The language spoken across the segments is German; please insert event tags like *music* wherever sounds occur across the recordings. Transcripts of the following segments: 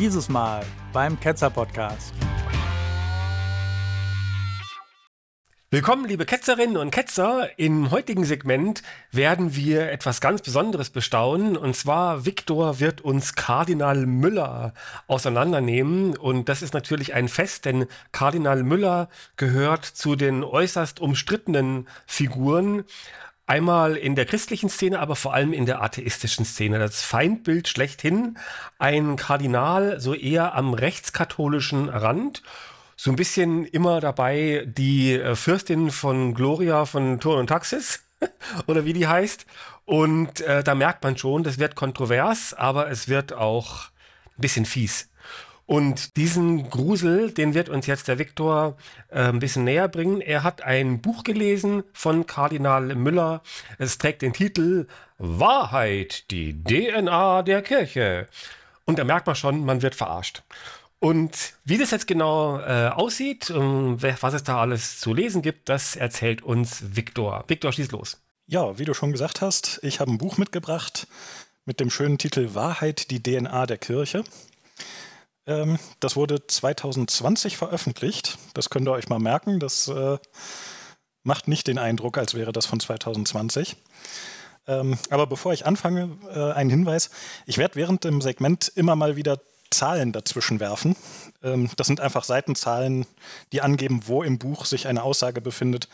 Dieses Mal beim Ketzer Podcast. Willkommen, liebe Ketzerinnen und Ketzer. Im heutigen Segment werden wir etwas ganz Besonderes bestaunen. Und zwar, Viktor wird uns Kardinal Müller auseinandernehmen. Und das ist natürlich ein Fest, denn Kardinal Müller gehört zu den äußerst umstrittenen Figuren einmal in der christlichen Szene, aber vor allem in der atheistischen Szene. Das Feindbild schlechthin, ein Kardinal so eher am rechtskatholischen Rand. So ein bisschen immer dabei die äh, Fürstin von Gloria von Turn und Taxis *laughs* oder wie die heißt. Und äh, da merkt man schon, das wird kontrovers, aber es wird auch ein bisschen fies. Und diesen Grusel, den wird uns jetzt der Viktor äh, ein bisschen näher bringen. Er hat ein Buch gelesen von Kardinal Müller. Es trägt den Titel Wahrheit, die DNA der Kirche. Und da merkt man schon, man wird verarscht. Und wie das jetzt genau äh, aussieht, um, ähm, was es da alles zu lesen gibt, das erzählt uns Viktor. Viktor, schieß los. Ja, wie du schon gesagt hast, ich habe ein Buch mitgebracht mit dem schönen Titel Wahrheit, die DNA der Kirche. Ähm, das wurde 2020 veröffentlicht. Das könnt ihr euch mal merken. Das äh, macht nicht den Eindruck, als wäre das von 2020. Ähm, aber bevor ich anfange, äh, ein Hinweis. Ich werde während dem Segment immer mal wieder Zahlen dazwischen werfen. Ähm, das sind einfach Seitenzahlen, die angeben, wo im Buch sich eine Aussage befindet,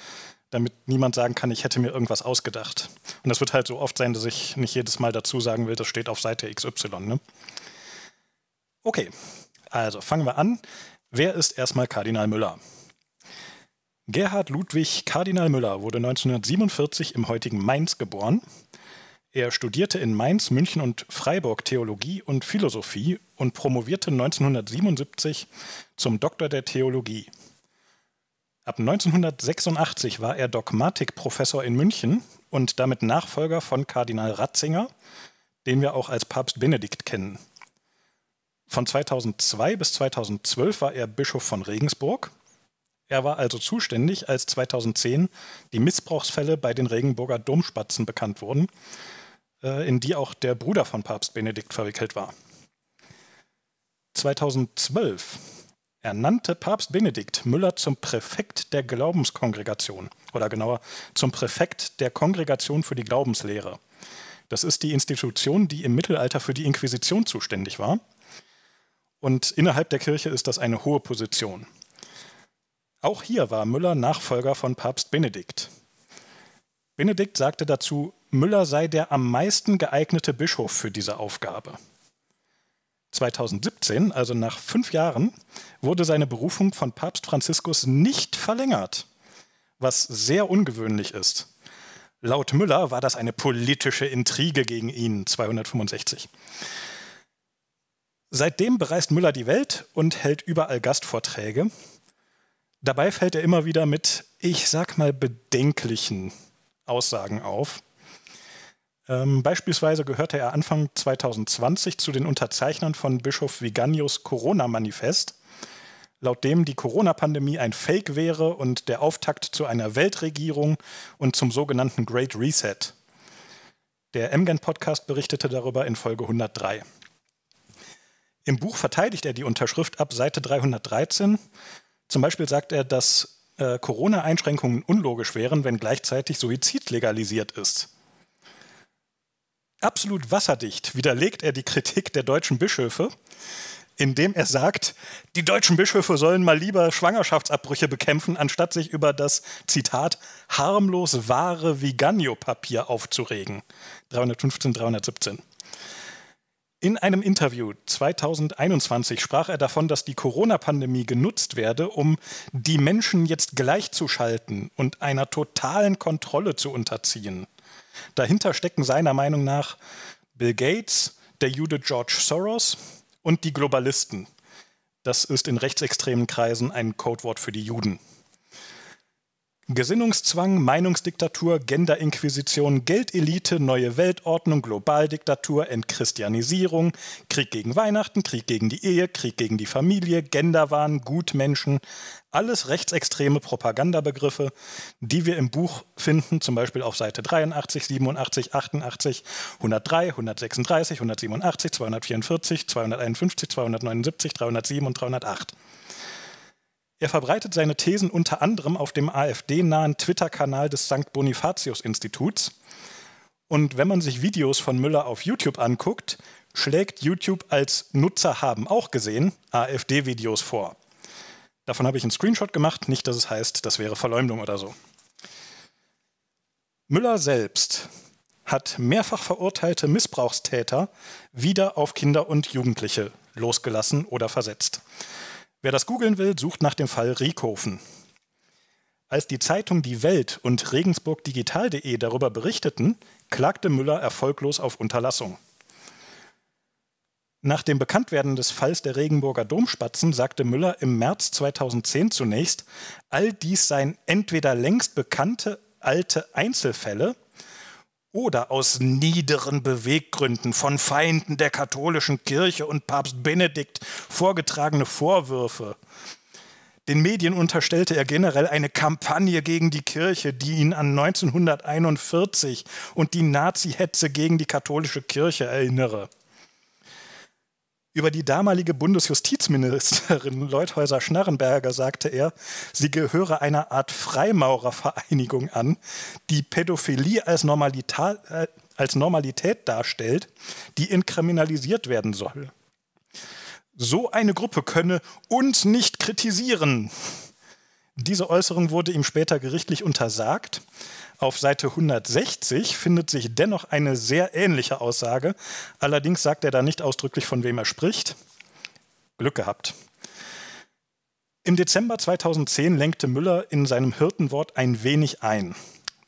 damit niemand sagen kann, ich hätte mir irgendwas ausgedacht. Und das wird halt so oft sein, dass ich nicht jedes Mal dazu sagen will, das steht auf Seite XY. Ne? Okay, also fangen wir an. Wer ist erstmal Kardinal Müller? Gerhard Ludwig Kardinal Müller wurde 1947 im heutigen Mainz geboren. Er studierte in Mainz, München und Freiburg Theologie und Philosophie und promovierte 1977 zum Doktor der Theologie. Ab 1986 war er Dogmatikprofessor in München und damit Nachfolger von Kardinal Ratzinger, den wir auch als Papst Benedikt kennen. Von 2002 bis 2012 war er Bischof von Regensburg. Er war also zuständig, als 2010 die Missbrauchsfälle bei den Regenburger Domspatzen bekannt wurden, äh, in die auch der Bruder von Papst Benedikt verwickelt war. 2012 ernannte Papst Benedikt Müller zum Präfekt der Glaubenskongregation oder genauer zum Präfekt der Kongregation für die Glaubenslehre. Das ist die Institution, die im Mittelalter für die Inquisition zuständig war und innerhalb der Kirche ist das eine hohe Position. Auch hier war Müller Nachfolger von Papst Benedikt. Benedikt sagte dazu, Müller sei der am meisten geeignete Bischof für diese Aufgabe. 2017, also nach fünf Jahren, wurde seine Berufung von Papst Franziskus nicht verlängert, was sehr ungewöhnlich ist. Laut Müller war das eine politische Intrige gegen ihn, 265. Seitdem bereist Müller die Welt und hält überall Gastvorträge. Dabei fällt er immer wieder mit, ich sag mal, bedenklichen Aussagen auf. Ähm, beispielsweise gehörte er Anfang 2020 zu den Unterzeichnern von Bischof Viganius Corona-Manifest, laut dem die Corona-Pandemie ein Fake wäre und der Auftakt zu einer Weltregierung und zum sogenannten Great Reset. Der MGAN-Podcast berichtete darüber in Folge 103. Im Buch verteidigt er die Unterschrift ab Seite 313. Zum Beispiel sagt er, dass äh, Corona-Einschränkungen unlogisch wären, wenn gleichzeitig Suizid legalisiert ist. Absolut wasserdicht widerlegt er die Kritik der deutschen Bischöfe, indem er sagt, die deutschen Bischöfe sollen mal lieber Schwangerschaftsabbrüche bekämpfen, anstatt sich über das, Zitat, harmlos wahre viganio papier aufzuregen. 315, 317. In einem Interview 2021 sprach er davon, dass die Corona-Pandemie genutzt werde, um die Menschen jetzt gleichzuschalten und einer totalen Kontrolle zu unterziehen. Dahinter stecken seiner Meinung nach Bill Gates, der Jude George Soros und die Globalisten. Das ist in rechtsextremen Kreisen ein Codewort für die Juden. Gesinnungszwang, Meinungsdiktatur, Genderinquisition, Geldelite, neue Weltordnung, Globaldiktatur, Entchristianisierung, Krieg gegen Weihnachten, Krieg gegen die Ehe, Krieg gegen die Familie, Genderwahn, Gutmenschen, alles rechtsextreme Propagandabegriffe, die wir im Buch finden, zum Beispiel auf Seite 83, 87, 88, 103, 136, 187, 244, 251, 279, 307 und 308. Er verbreitet seine Thesen unter anderem auf dem AfD-nahen Twitter-Kanal des St. Bonifatius-Instituts. Und wenn man sich Videos von Müller auf YouTube anguckt, schlägt YouTube als Nutzer haben auch gesehen AfD-Videos vor. Davon habe ich einen Screenshot gemacht, nicht dass es heißt, das wäre Verleumdung oder so. Müller selbst hat mehrfach verurteilte Missbrauchstäter wieder auf Kinder und Jugendliche losgelassen oder versetzt. Wer das googeln will, sucht nach dem Fall Riekhofen. Als die Zeitung Die Welt und regensburgdigital.de darüber berichteten, klagte Müller erfolglos auf Unterlassung. Nach dem Bekanntwerden des Falls der Regenburger Domspatzen sagte Müller im März 2010 zunächst, all dies seien entweder längst bekannte alte Einzelfälle oder aus niederen Beweggründen von Feinden der katholischen Kirche und Papst Benedikt vorgetragene Vorwürfe. Den Medien unterstellte er generell eine Kampagne gegen die Kirche, die ihn an 1941 und die Nazi-Hetze gegen die katholische Kirche erinnere. Über die damalige Bundesjustizministerin Leuthäuser-Schnarrenberger sagte er, sie gehöre einer Art Freimaurervereinigung an, die Pädophilie als, Normalita äh, als Normalität darstellt, die inkriminalisiert werden soll. So eine Gruppe könne uns nicht kritisieren. Diese Äußerung wurde ihm später gerichtlich untersagt, auf Seite 160 findet sich dennoch eine sehr ähnliche Aussage. Allerdings sagt er da nicht ausdrücklich, von wem er spricht. Glück gehabt. Im Dezember 2010 lenkte Müller in seinem Hirtenwort ein wenig ein.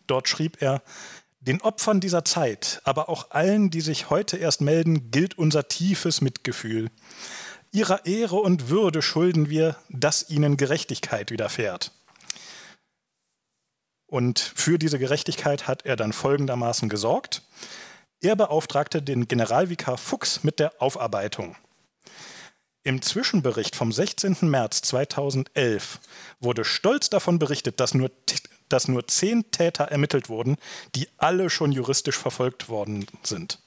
Dort schrieb er, den Opfern dieser Zeit, aber auch allen, die sich heute erst melden, gilt unser tiefes Mitgefühl. Ihrer Ehre und Würde schulden wir, dass ihnen Gerechtigkeit widerfährt. Und für diese Gerechtigkeit hat er dann folgendermaßen gesorgt. Er beauftragte den Generalvikar Fuchs mit der Aufarbeitung. Im Zwischenbericht vom 16. März 2011 wurde stolz davon berichtet, dass nur, dass nur zehn Täter ermittelt wurden, die alle schon juristisch verfolgt worden sind.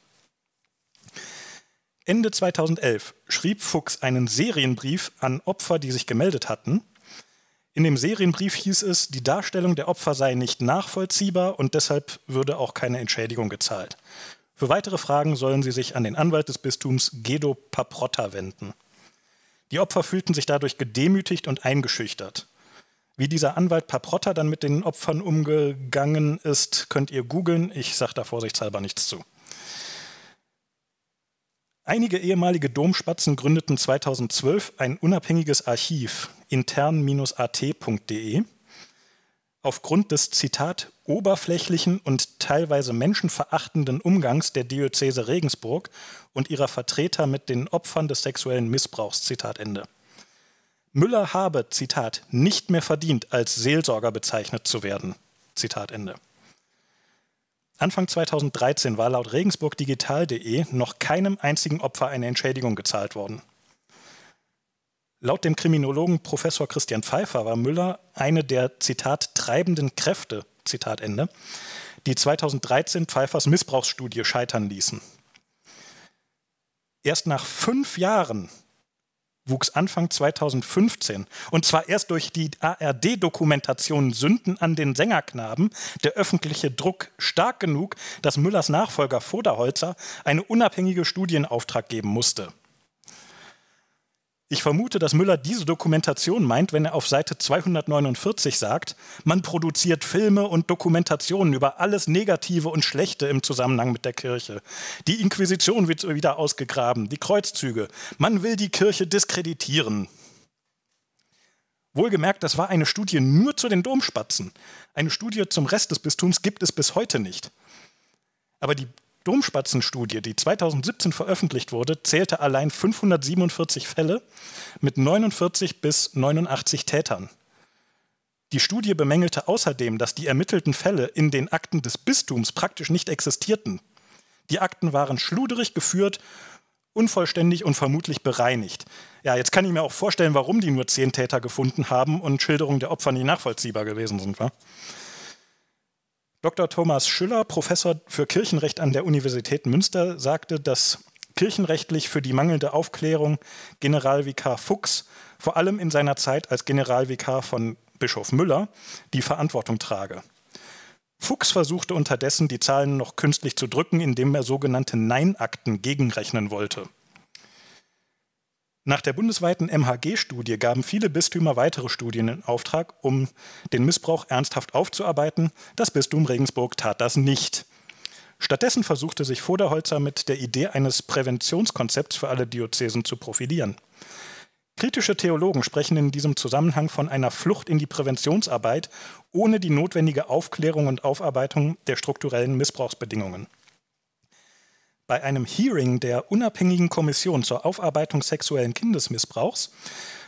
Ende 2011 schrieb Fuchs einen Serienbrief an Opfer, die sich gemeldet hatten in dem Serienbrief hieß es, die Darstellung der Opfer sei nicht nachvollziehbar und deshalb würde auch keine Entschädigung gezahlt. Für weitere Fragen sollen sie sich an den Anwalt des Bistums Gedo Paprotta wenden. Die Opfer fühlten sich dadurch gedemütigt und eingeschüchtert. Wie dieser Anwalt Paprotta dann mit den Opfern umgegangen ist, könnt ihr googeln. Ich sage da vorsichtshalber nichts zu. Einige ehemalige Domspatzen gründeten 2012 ein unabhängiges Archiv, intern-at.de. Aufgrund des Zitat oberflächlichen und teilweise menschenverachtenden Umgangs der Diözese Regensburg und ihrer Vertreter mit den Opfern des sexuellen Missbrauchs. Zitat Ende. Müller habe, Zitat, nicht mehr verdient, als Seelsorger bezeichnet zu werden. Zitat Ende. Anfang 2013 war laut regensburgdigital.de noch keinem einzigen Opfer eine Entschädigung gezahlt worden. Laut dem Kriminologen Professor Christian Pfeiffer war Müller eine der, Zitat, treibenden Kräfte, Zitat Ende, die 2013 Pfeiffers Missbrauchsstudie scheitern ließen. Erst nach fünf Jahren wuchs Anfang 2015, und zwar erst durch die ARD-Dokumentation Sünden an den Sängerknaben, der öffentliche Druck stark genug, dass Müllers Nachfolger Voderholzer eine unabhängige Studie in Auftrag geben musste. Ich vermute, dass Müller diese Dokumentation meint, wenn er auf Seite 249 sagt, man produziert Filme und Dokumentationen über alles Negative und Schlechte im Zusammenhang mit der Kirche. Die Inquisition wird wieder ausgegraben, die Kreuzzüge. Man will die Kirche diskreditieren. Wohlgemerkt, das war eine Studie nur zu den Domspatzen. Eine Studie zum Rest des Bistums gibt es bis heute nicht. Aber die Domspatzenstudie, die 2017 veröffentlicht wurde, zählte allein 547 Fälle mit 49 bis 89 Tätern. Die Studie bemängelte außerdem, dass die ermittelten Fälle in den Akten des Bistums praktisch nicht existierten. Die Akten waren schluderig geführt, unvollständig und vermutlich bereinigt. Ja, jetzt kann ich mir auch vorstellen, warum die nur zehn Täter gefunden haben und Schilderungen der Opfer nicht nachvollziehbar gewesen sind. Wa? Dr. Thomas Schüller, Professor für Kirchenrecht an der Universität Münster, sagte, dass kirchenrechtlich für die mangelnde Aufklärung Generalvikar Fuchs vor allem in seiner Zeit als Generalvikar von Bischof Müller die Verantwortung trage. Fuchs versuchte unterdessen, die Zahlen noch künstlich zu drücken, indem er sogenannte Nein-Akten gegenrechnen wollte. Nach der bundesweiten MHG-Studie gaben viele Bistümer weitere Studien in Auftrag, um den Missbrauch ernsthaft aufzuarbeiten. Das Bistum Regensburg tat das nicht. Stattdessen versuchte sich Voderholzer mit der Idee eines Präventionskonzepts für alle Diözesen zu profilieren. Kritische Theologen sprechen in diesem Zusammenhang von einer Flucht in die Präventionsarbeit ohne die notwendige Aufklärung und Aufarbeitung der strukturellen Missbrauchsbedingungen bei einem Hearing der unabhängigen Kommission zur Aufarbeitung sexuellen Kindesmissbrauchs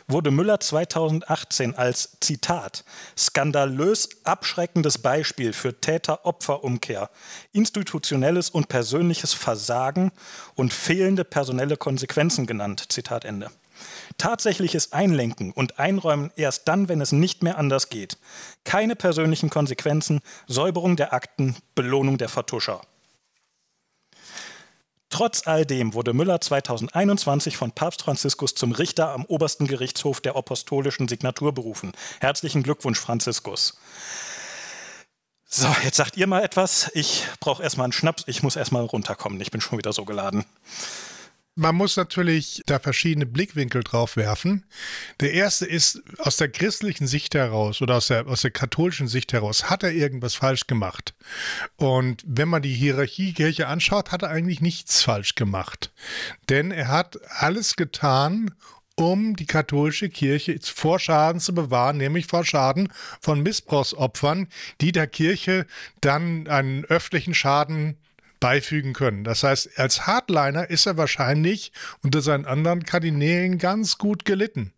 wurde Müller 2018 als Zitat skandalös abschreckendes Beispiel für Täter-Opfer-Umkehr, institutionelles und persönliches Versagen und fehlende personelle Konsequenzen genannt. Zitat Ende. Tatsächliches Einlenken und Einräumen erst dann, wenn es nicht mehr anders geht. Keine persönlichen Konsequenzen, Säuberung der Akten, Belohnung der Vertuscher. Trotz all dem wurde Müller 2021 von Papst Franziskus zum Richter am obersten Gerichtshof der apostolischen Signatur berufen. Herzlichen Glückwunsch, Franziskus. So, jetzt sagt ihr mal etwas. Ich brauche erstmal einen Schnaps. Ich muss erstmal runterkommen. Ich bin schon wieder so geladen. Man muss natürlich da verschiedene Blickwinkel drauf werfen. Der erste ist aus der christlichen Sicht heraus oder aus der, aus der katholischen Sicht heraus, hat er irgendwas falsch gemacht? Und wenn man die Hierarchiekirche anschaut, hat er eigentlich nichts falsch gemacht. Denn er hat alles getan, um die katholische Kirche vor Schaden zu bewahren, nämlich vor Schaden von Missbrauchsopfern, die der Kirche dann einen öffentlichen Schaden beifügen können. Das heißt, als Hardliner ist er wahrscheinlich unter seinen anderen Kardinälen ganz gut gelitten.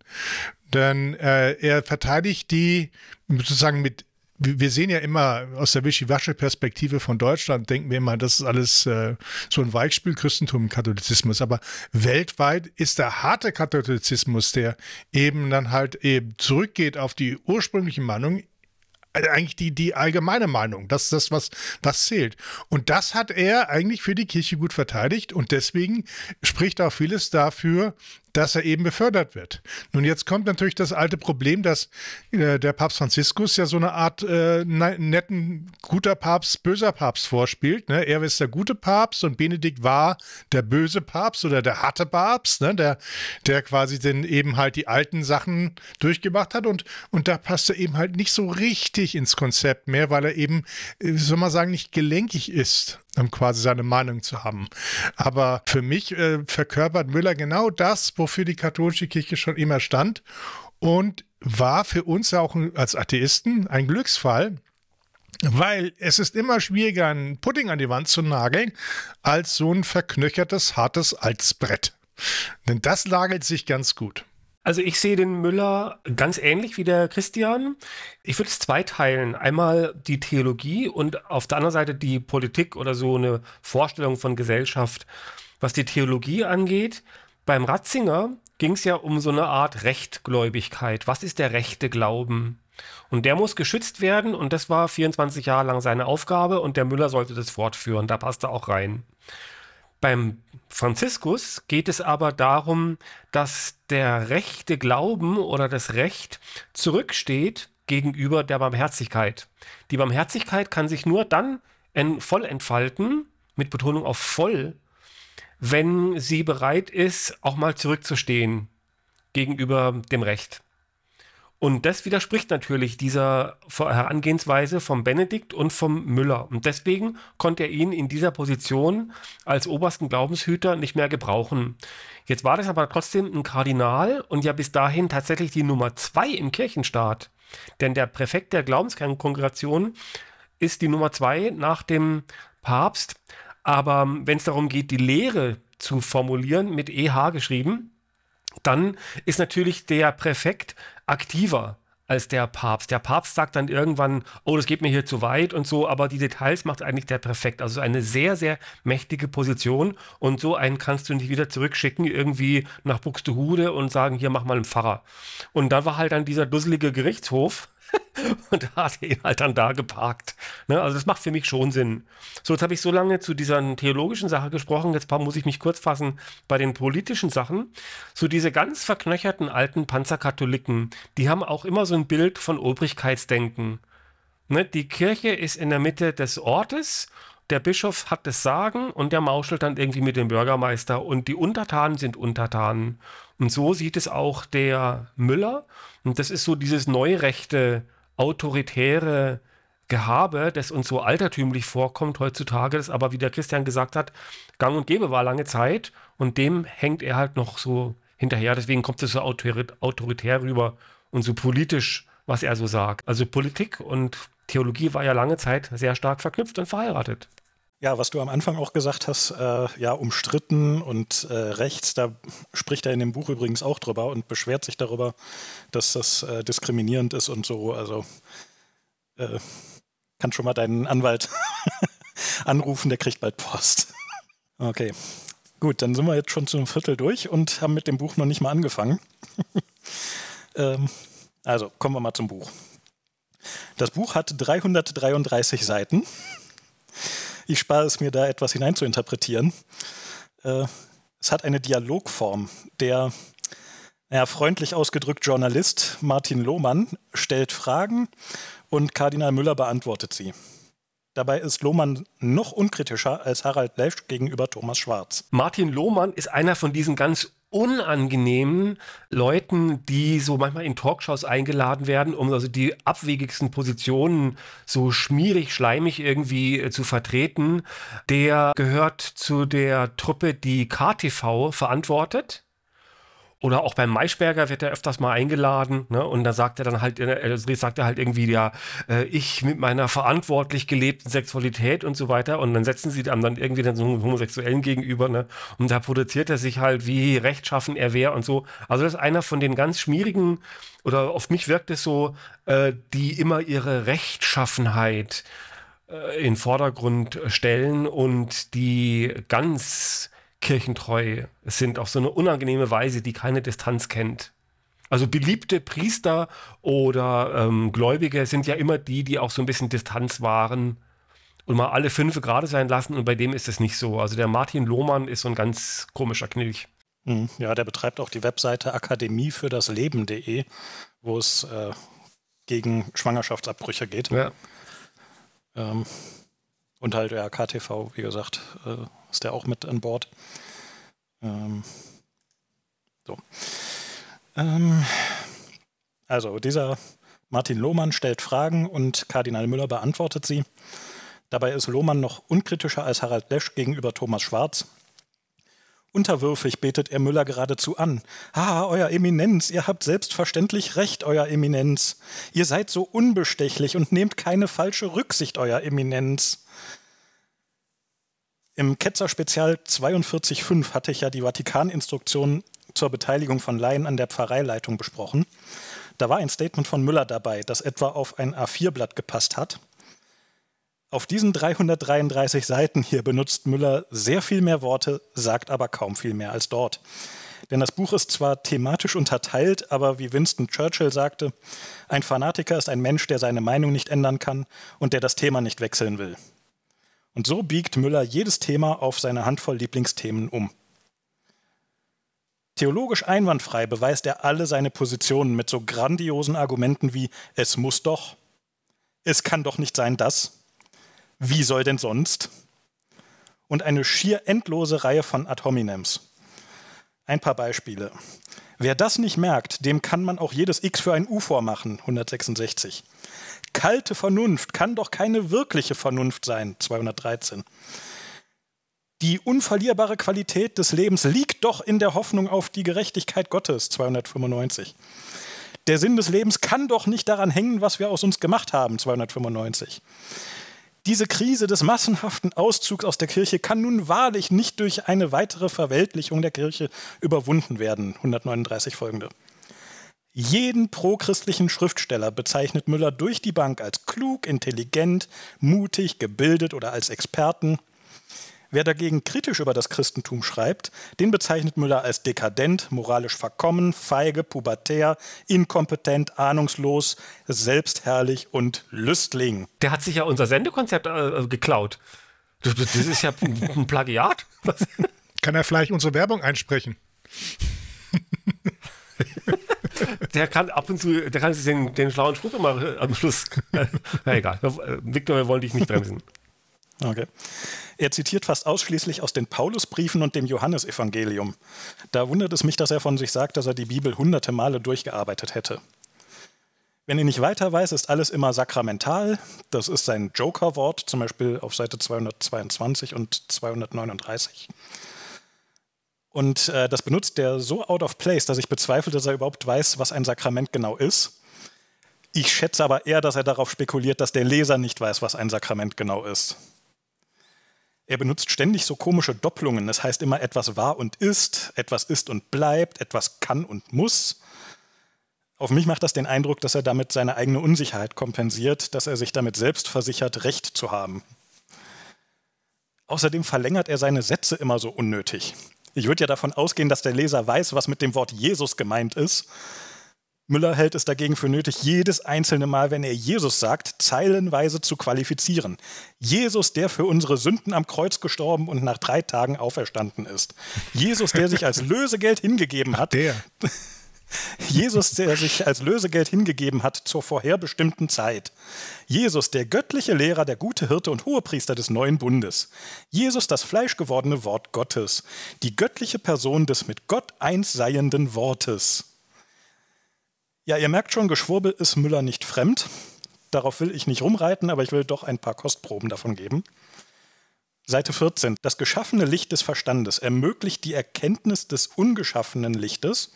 Denn äh, er verteidigt die sozusagen mit wir sehen ja immer aus der Wischiwasche-Perspektive von Deutschland, denken wir immer, das ist alles äh, so ein Weichspiel, Christentum, Katholizismus. Aber weltweit ist der harte Katholizismus, der eben dann halt eben zurückgeht auf die ursprüngliche Meinung, äh, eigentlich die, die allgemeine Meinung. Das ist das, was das zählt. Und das hat er eigentlich für die Kirche gut verteidigt und deswegen spricht auch vieles dafür, dass er eben befördert wird. Nun, jetzt kommt natürlich das alte Problem, dass äh, der Papst Franziskus ja so eine Art äh, ne, netten, guter Papst, böser Papst vorspielt. Ne? Er ist der gute Papst und Benedikt war der böse Papst oder der harte Papst, ne? der, der quasi dann eben halt die alten Sachen durchgemacht hat. Und, und da passt er eben halt nicht so richtig ins Konzept mehr, weil er eben, äh, soll man sagen, nicht gelenkig ist um quasi seine Meinung zu haben. Aber für mich äh, verkörpert Müller genau das, wofür die katholische Kirche schon immer stand und war für uns auch als Atheisten ein Glücksfall, weil es ist immer schwieriger, einen Pudding an die Wand zu nageln, als so ein verknöchertes, hartes Altsbrett. Denn das lagert sich ganz gut. Also ich sehe den Müller ganz ähnlich wie der Christian. Ich würde es zweiteilen. Einmal die Theologie und auf der anderen Seite die Politik oder so eine Vorstellung von Gesellschaft. Was die Theologie angeht, beim Ratzinger ging es ja um so eine Art Rechtgläubigkeit. Was ist der rechte Glauben? Und der muss geschützt werden und das war 24 Jahre lang seine Aufgabe und der Müller sollte das fortführen. Da passt er auch rein. Beim Franziskus geht es aber darum, dass der rechte Glauben oder das Recht zurücksteht gegenüber der Barmherzigkeit. Die Barmherzigkeit kann sich nur dann voll entfalten, mit Betonung auf voll, wenn sie bereit ist, auch mal zurückzustehen gegenüber dem Recht. Und das widerspricht natürlich dieser Herangehensweise vom Benedikt und vom Müller. Und deswegen konnte er ihn in dieser Position als obersten Glaubenshüter nicht mehr gebrauchen. Jetzt war das aber trotzdem ein Kardinal und ja bis dahin tatsächlich die Nummer zwei im Kirchenstaat. Denn der Präfekt der Glaubenskernkongregation ist die Nummer zwei nach dem Papst. Aber wenn es darum geht, die Lehre zu formulieren, mit EH geschrieben, dann ist natürlich der Präfekt aktiver als der Papst. Der Papst sagt dann irgendwann, oh, das geht mir hier zu weit und so, aber die Details macht eigentlich der Präfekt. Also eine sehr, sehr mächtige Position und so einen kannst du nicht wieder zurückschicken, irgendwie nach Buxtehude und sagen, hier mach mal einen Pfarrer. Und da war halt dann dieser dusselige Gerichtshof, *laughs* und da hat er ihn halt dann da geparkt. Ne? Also das macht für mich schon Sinn. So, jetzt habe ich so lange zu dieser theologischen Sache gesprochen, jetzt muss ich mich kurz fassen bei den politischen Sachen. So diese ganz verknöcherten alten Panzerkatholiken, die haben auch immer so ein Bild von Obrigkeitsdenken. Ne? Die Kirche ist in der Mitte des Ortes der Bischof hat das Sagen und der mauschelt dann irgendwie mit dem Bürgermeister und die Untertanen sind Untertanen. Und so sieht es auch der Müller. Und das ist so dieses neurechte, autoritäre Gehabe, das uns so altertümlich vorkommt heutzutage, das aber, wie der Christian gesagt hat, gang und gäbe war lange Zeit. Und dem hängt er halt noch so hinterher. Deswegen kommt es so autoritär rüber und so politisch, was er so sagt. Also Politik und Theologie war ja lange Zeit sehr stark verknüpft und verheiratet. Ja, was du am Anfang auch gesagt hast, äh, ja, umstritten und äh, rechts, da spricht er in dem Buch übrigens auch drüber und beschwert sich darüber, dass das äh, diskriminierend ist und so. Also äh, kann schon mal deinen Anwalt *laughs* anrufen, der kriegt bald Post. *laughs* okay, gut, dann sind wir jetzt schon zu einem Viertel durch und haben mit dem Buch noch nicht mal angefangen. *laughs* ähm, also kommen wir mal zum Buch. Das Buch hat 333 Seiten. Ich spare es mir da etwas hineinzuinterpretieren. Äh, es hat eine Dialogform. Der naja, freundlich ausgedrückt Journalist Martin Lohmann stellt Fragen und Kardinal Müller beantwortet sie. Dabei ist Lohmann noch unkritischer als Harald Lesch gegenüber Thomas Schwarz. Martin Lohmann ist einer von diesen ganz unangenehmen Leuten, die so manchmal in Talkshows eingeladen werden, um also die abwegigsten Positionen so schmierig, schleimig irgendwie äh, zu vertreten. Der gehört zu der Truppe, die KTV verantwortet. Oder auch beim Maischberger wird er öfters mal eingeladen, ne? Und da sagt er dann halt, äh, er sagt er halt irgendwie, ja, äh, ich mit meiner verantwortlich gelebten Sexualität und so weiter. Und dann setzen sie dann irgendwie dann so einen Homosexuellen gegenüber, ne? Und da produziert er sich halt, wie rechtschaffen er wäre und so. Also das ist einer von den ganz schmierigen, oder auf mich wirkt es so, äh, die immer ihre Rechtschaffenheit in Vordergrund stellen und die ganz kirchentreu sind, auf so eine unangenehme Weise, die keine Distanz kennt. Also beliebte Priester oder ähm, Gläubige sind ja immer die, die auch so ein bisschen Distanz wahren und mal alle fünf gerade sein lassen und bei dem ist es nicht so. Also der Martin Lohmann ist so ein ganz komischer Knilch. Hm, ja, der betreibt auch die Webseite akademie für das Leben.de, wo es äh, gegen Schwangerschaftsabbrüche geht. Ja. Ähm, und halt ja, KTV, wie gesagt, äh, ist der auch mit an Bord. Ähm, so. Ähm, also dieser Martin Lohmann stellt Fragen und Kardinal Müller beantwortet sie. Dabei ist Lohmann noch unkritischer als Harald Lesch gegenüber Thomas Schwarz. Unterwürfig betet er Müller geradezu an. Ah, Euer Eminenz, ihr habt selbstverständlich recht, Euer Eminenz. Ihr seid so unbestechlich und nehmt keine falsche Rücksicht, Euer Eminenz. Im Ketzer-Spezial 42.5 hatte ich ja die Vatikaninstruktion zur Beteiligung von Laien an der Pfarreileitung besprochen. Da war ein Statement von Müller dabei, das etwa auf ein A4-Blatt gepasst hat. Auf diesen 333 Seiten hier benutzt Müller sehr viel mehr Worte, sagt aber kaum viel mehr als dort. Denn das Buch ist zwar thematisch unterteilt, aber wie Winston Churchill sagte, ein Fanatiker ist ein Mensch, der seine Meinung nicht ändern kann und der das Thema nicht wechseln will. Und so biegt Müller jedes Thema auf seine Handvoll Lieblingsthemen um. Theologisch einwandfrei beweist er alle seine Positionen mit so grandiosen Argumenten wie es muss doch, es kann doch nicht sein das, wie soll denn sonst? Und eine schier endlose Reihe von Ad hominems. Ein paar Beispiele. Wer das nicht merkt, dem kann man auch jedes X für ein U vormachen, 166 kalte Vernunft kann doch keine wirkliche Vernunft sein, 213. Die unverlierbare Qualität des Lebens liegt doch in der Hoffnung auf die Gerechtigkeit Gottes, 295. Der Sinn des Lebens kann doch nicht daran hängen, was wir aus uns gemacht haben, 295. Diese Krise des massenhaften Auszugs aus der Kirche kann nun wahrlich nicht durch eine weitere Verweltlichung der Kirche überwunden werden, 139 folgende. Jeden prochristlichen Schriftsteller bezeichnet Müller durch die Bank als klug, intelligent, mutig, gebildet oder als Experten. Wer dagegen kritisch über das Christentum schreibt, den bezeichnet Müller als dekadent, moralisch verkommen, feige, pubertär, inkompetent, ahnungslos, selbstherrlich und Lüstling. Der hat sich ja unser Sendekonzept äh, äh geklaut. Das, ist ja ein Plagiat. Kann er vielleicht unsere Werbung einsprechen? *laughs* der kann ab und zu, der kann sich den, den schlauen Spruch immer äh, am Schluss. Äh, na egal. Äh, Victor, wir wollen dich nicht bremsen. Okay. Er zitiert fast ausschließlich aus den Paulusbriefen und dem Johannesevangelium. Da wundert es mich, dass er von sich sagt, dass er die Bibel hunderte Male durchgearbeitet hätte. Wenn ihr nicht weiter weiß, ist alles immer sakramental. Das ist sein Jokerwort, zum Beispiel auf Seite 222 und 239. Und äh, das benutzt der so out of place, dass ich bezweifle, dass er überhaupt weiß, was ein Sakrament genau ist. Ich schätze aber eher, dass er darauf spekuliert, dass der Leser nicht weiß, was ein Sakrament genau ist. Er benutzt ständig so komische Doppelungen. Es das heißt immer, etwas war und ist, etwas ist und bleibt, etwas kann und muss. Auf mich macht das den Eindruck, dass er damit seine eigene Unsicherheit kompensiert, dass er sich damit selbst versichert, Recht zu haben. Außerdem verlängert er seine Sätze immer so unnötig. Ich würde ja davon ausgehen, dass der Leser weiß, was mit dem Wort Jesus gemeint ist. Müller hält es dagegen für nötig, jedes einzelne Mal, wenn er Jesus sagt, zeilenweise zu qualifizieren. Jesus, der für unsere Sünden am Kreuz gestorben und nach drei Tagen auferstanden ist. Jesus, der sich als *laughs* Lösegeld hingegeben hat. Ach, der. *laughs* Jesus, der sich als Lösegeld hingegeben hat zur vorherbestimmten Zeit. Jesus, der göttliche Lehrer, der gute Hirte und Hohepriester des neuen Bundes. Jesus, das fleischgewordene Wort Gottes, die göttliche Person des mit Gott eins seienden Wortes. Ja, ihr merkt schon, Geschwurbel ist Müller nicht fremd. Darauf will ich nicht rumreiten, aber ich will doch ein paar Kostproben davon geben. Seite 14. Das geschaffene Licht des Verstandes ermöglicht die Erkenntnis des ungeschaffenen Lichtes,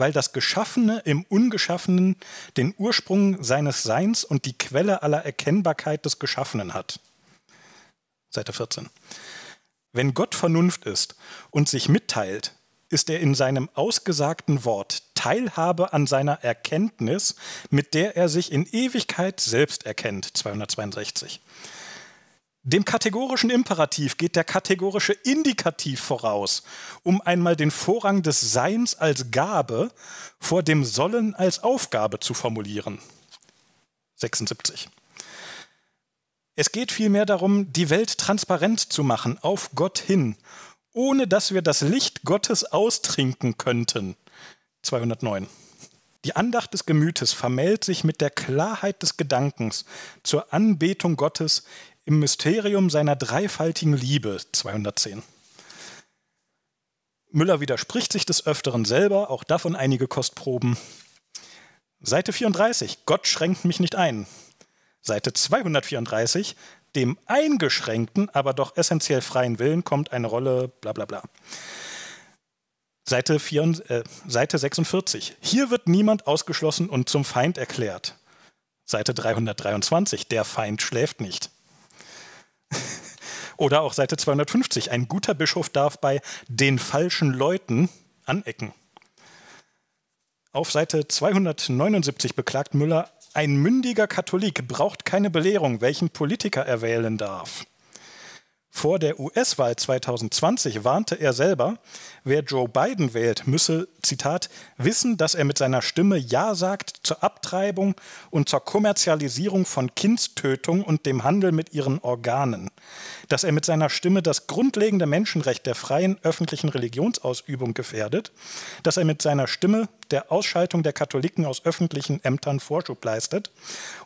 weil das Geschaffene im Ungeschaffenen den Ursprung seines Seins und die Quelle aller Erkennbarkeit des Geschaffenen hat. Seite 14. Wenn Gott Vernunft ist und sich mitteilt, ist er in seinem ausgesagten Wort Teilhabe an seiner Erkenntnis, mit der er sich in Ewigkeit selbst erkennt. 262. Dem kategorischen Imperativ geht der kategorische Indikativ voraus, um einmal den Vorrang des Seins als Gabe vor dem Sollen als Aufgabe zu formulieren. 76. Es geht vielmehr darum, die Welt transparent zu machen, auf Gott hin, ohne dass wir das Licht Gottes austrinken könnten. 209. Die Andacht des Gemütes vermählt sich mit der Klarheit des Gedankens zur Anbetung Gottes im Mysterium seiner dreifaltigen Liebe 210. Müller widerspricht sich des Öfteren selber, auch davon einige Kostproben. Seite 34, Gott schränkt mich nicht ein. Seite 234, dem eingeschränkten, aber doch essentiell freien Willen kommt eine Rolle, bla bla bla. Seite, 4, äh, Seite 46. Hier wird niemand ausgeschlossen und zum Feind erklärt. Seite 323. Der Feind schläft nicht. Oder auch Seite 250. Ein guter Bischof darf bei den falschen Leuten anecken. Auf Seite 279 beklagt Müller, ein mündiger Katholik braucht keine Belehrung, welchen Politiker er wählen darf. Vor der US-Wahl 2020 warnte er selber, wer Joe Biden wählt, müsse, Zitat, wissen, dass er mit seiner Stimme Ja sagt zur Abtreibung und zur Kommerzialisierung von Kindstötung und dem Handel mit ihren Organen, dass er mit seiner Stimme das grundlegende Menschenrecht der freien öffentlichen Religionsausübung gefährdet, dass er mit seiner Stimme der Ausschaltung der Katholiken aus öffentlichen Ämtern Vorschub leistet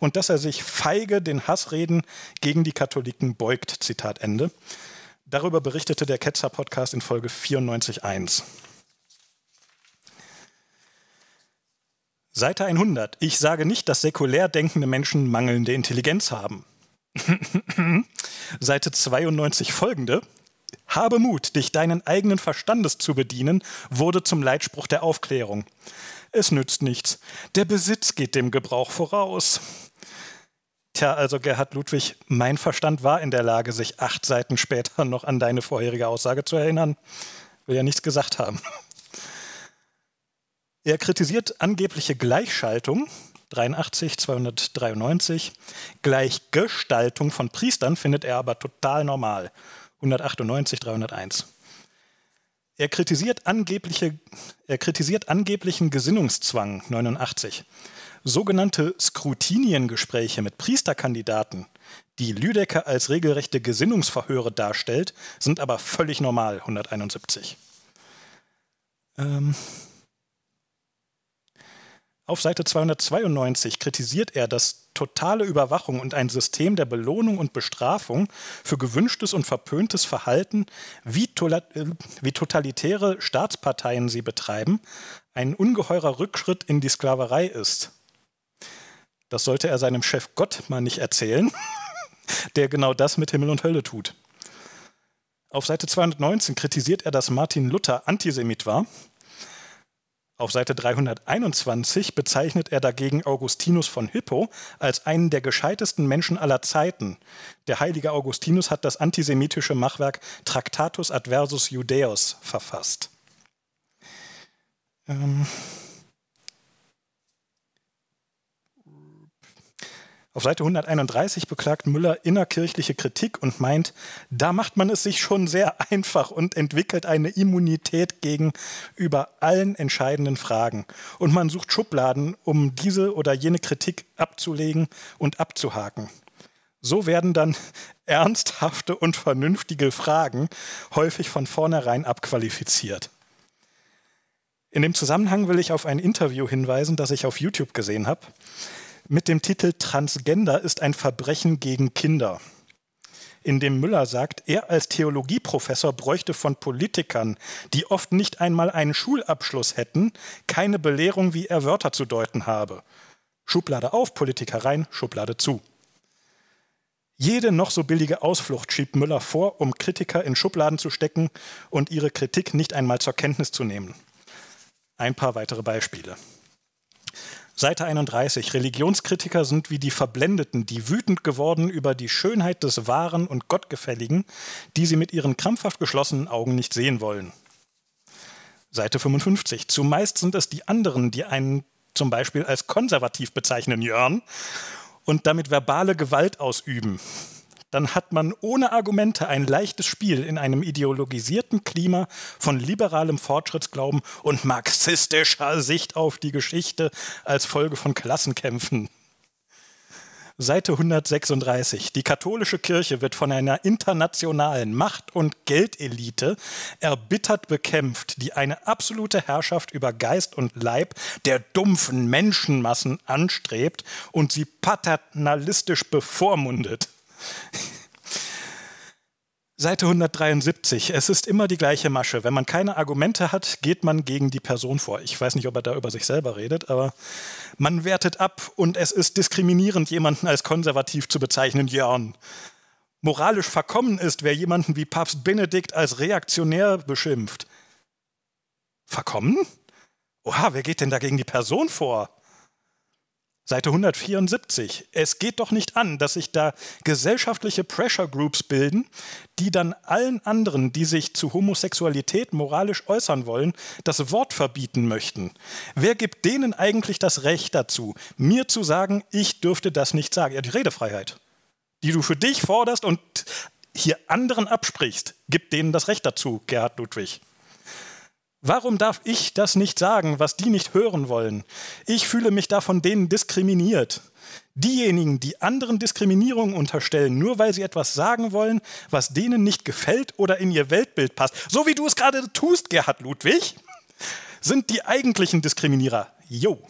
und dass er sich feige den Hassreden gegen die Katholiken beugt. Zitat Ende. Darüber berichtete der Ketzer-Podcast in Folge 94.1. Seite 100. Ich sage nicht, dass säkulär denkende Menschen mangelnde Intelligenz haben. *laughs* Seite 92 folgende habe Mut, dich deinen eigenen Verstandes zu bedienen, wurde zum Leitspruch der Aufklärung. Es nützt nichts. Der Besitz geht dem Gebrauch voraus. Tja, also Gerhard Ludwig, mein Verstand war in der Lage, sich acht Seiten später noch an deine vorherige Aussage zu erinnern. Will ja nichts gesagt haben. Er kritisiert angebliche Gleichschaltung, 83, 293. Gleichgestaltung von Priestern findet er aber total normal. 198, 301. Er kritisiert, angebliche, er kritisiert angeblichen Gesinnungszwang 89. Sogenannte Skrutiniengespräche mit Priesterkandidaten, die Lüdecker als regelrechte Gesinnungsverhöre darstellt, sind aber völlig normal 171. Ähm, auf Seite 292 kritisiert er, dass totale Überwachung und ein System der Belohnung und Bestrafung für gewünschtes und verpöntes Verhalten, wie, äh, wie totalitäre Staatsparteien sie betreiben, ein ungeheurer Rückschritt in die Sklaverei ist. Das sollte er seinem Chef Gott mal nicht erzählen, *laughs* der genau das mit Himmel und Hölle tut. Auf Seite 219 kritisiert er, dass Martin Luther Antisemit war auf Seite 321 bezeichnet er dagegen Augustinus von Hippo als einen der gescheitesten Menschen aller Zeiten. Der heilige Augustinus hat das antisemitische Machwerk Tractatus Adversus Judaeus verfasst. Ähm Auf Seite 131 beklagt Müller innerkirchliche Kritik und meint, da macht man es sich schon sehr einfach und entwickelt eine Immunität gegenüber allen entscheidenden Fragen. Und man sucht Schubladen, um diese oder jene Kritik abzulegen und abzuhaken. So werden dann *laughs* ernsthafte und vernünftige Fragen häufig von vornherein abqualifiziert. In dem Zusammenhang will ich auf ein Interview hinweisen, das ich auf YouTube gesehen habe mit dem Titel Transgender ist ein Verbrechen gegen Kinder, in dem Müller sagt, er als Theologieprofessor bräuchte von Politikern, die oft nicht einmal einen Schulabschluss hätten, keine Belehrung, wie er Wörter zu deuten habe. Schublade auf, Politiker rein, Schublade zu. Jede noch so billige Ausflucht schiebt Müller vor, um Kritiker in Schubladen zu stecken und ihre Kritik nicht einmal zur Kenntnis zu nehmen. Ein paar weitere Beispiele. Seite 31. Religionskritiker sind wie die Verblendeten, die wütend geworden über die Schönheit des Wahren und Gottgefälligen, die sie mit ihren krampfhaft geschlossenen Augen nicht sehen wollen. Seite 55. Zumeist sind es die anderen, die einen zum Beispiel als konservativ bezeichnen, Jörn, und damit verbale Gewalt ausüben dann hat man ohne Argumente ein leichtes Spiel in einem ideologisierten Klima von liberalem Fortschrittsglauben und marxistischer Sicht auf die Geschichte als Folge von Klassenkämpfen. Seite 136. Die katholische Kirche wird von einer internationalen Macht- und Geldelite erbittert bekämpft, die eine absolute Herrschaft über Geist und Leib der dumpfen Menschenmassen anstrebt und sie paternalistisch bevormundet. *laughs* Seite 173. Es ist immer die gleiche Masche. Wenn man keine Argumente hat, geht man gegen die Person vor. Ich weiß nicht, ob er da über sich selber redet, aber man wertet ab und es ist diskriminierend, jemanden als konservativ zu bezeichnen. Jörn. moralisch verkommen ist, wer jemanden wie Papst Benedikt als reaktionär beschimpft. Verkommen? Oha, wer geht denn da gegen die Person vor? Seite 174. Es geht doch nicht an, dass sich da gesellschaftliche Pressure Groups bilden, die dann allen anderen, die sich zu Homosexualität moralisch äußern wollen, das Wort verbieten möchten. Wer gibt denen eigentlich das Recht dazu, mir zu sagen, ich dürfte das nicht sagen? Ja, die Redefreiheit, die du für dich forderst und hier anderen absprichst, gibt denen das Recht dazu, Gerhard Ludwig. Warum darf ich das nicht sagen, was die nicht hören wollen? Ich fühle mich da von denen diskriminiert. Diejenigen, die anderen Diskriminierungen unterstellen, nur weil sie etwas sagen wollen, was denen nicht gefällt oder in ihr Weltbild passt, so wie du es gerade tust, Gerhard Ludwig, sind die eigentlichen Diskriminierer. Jo.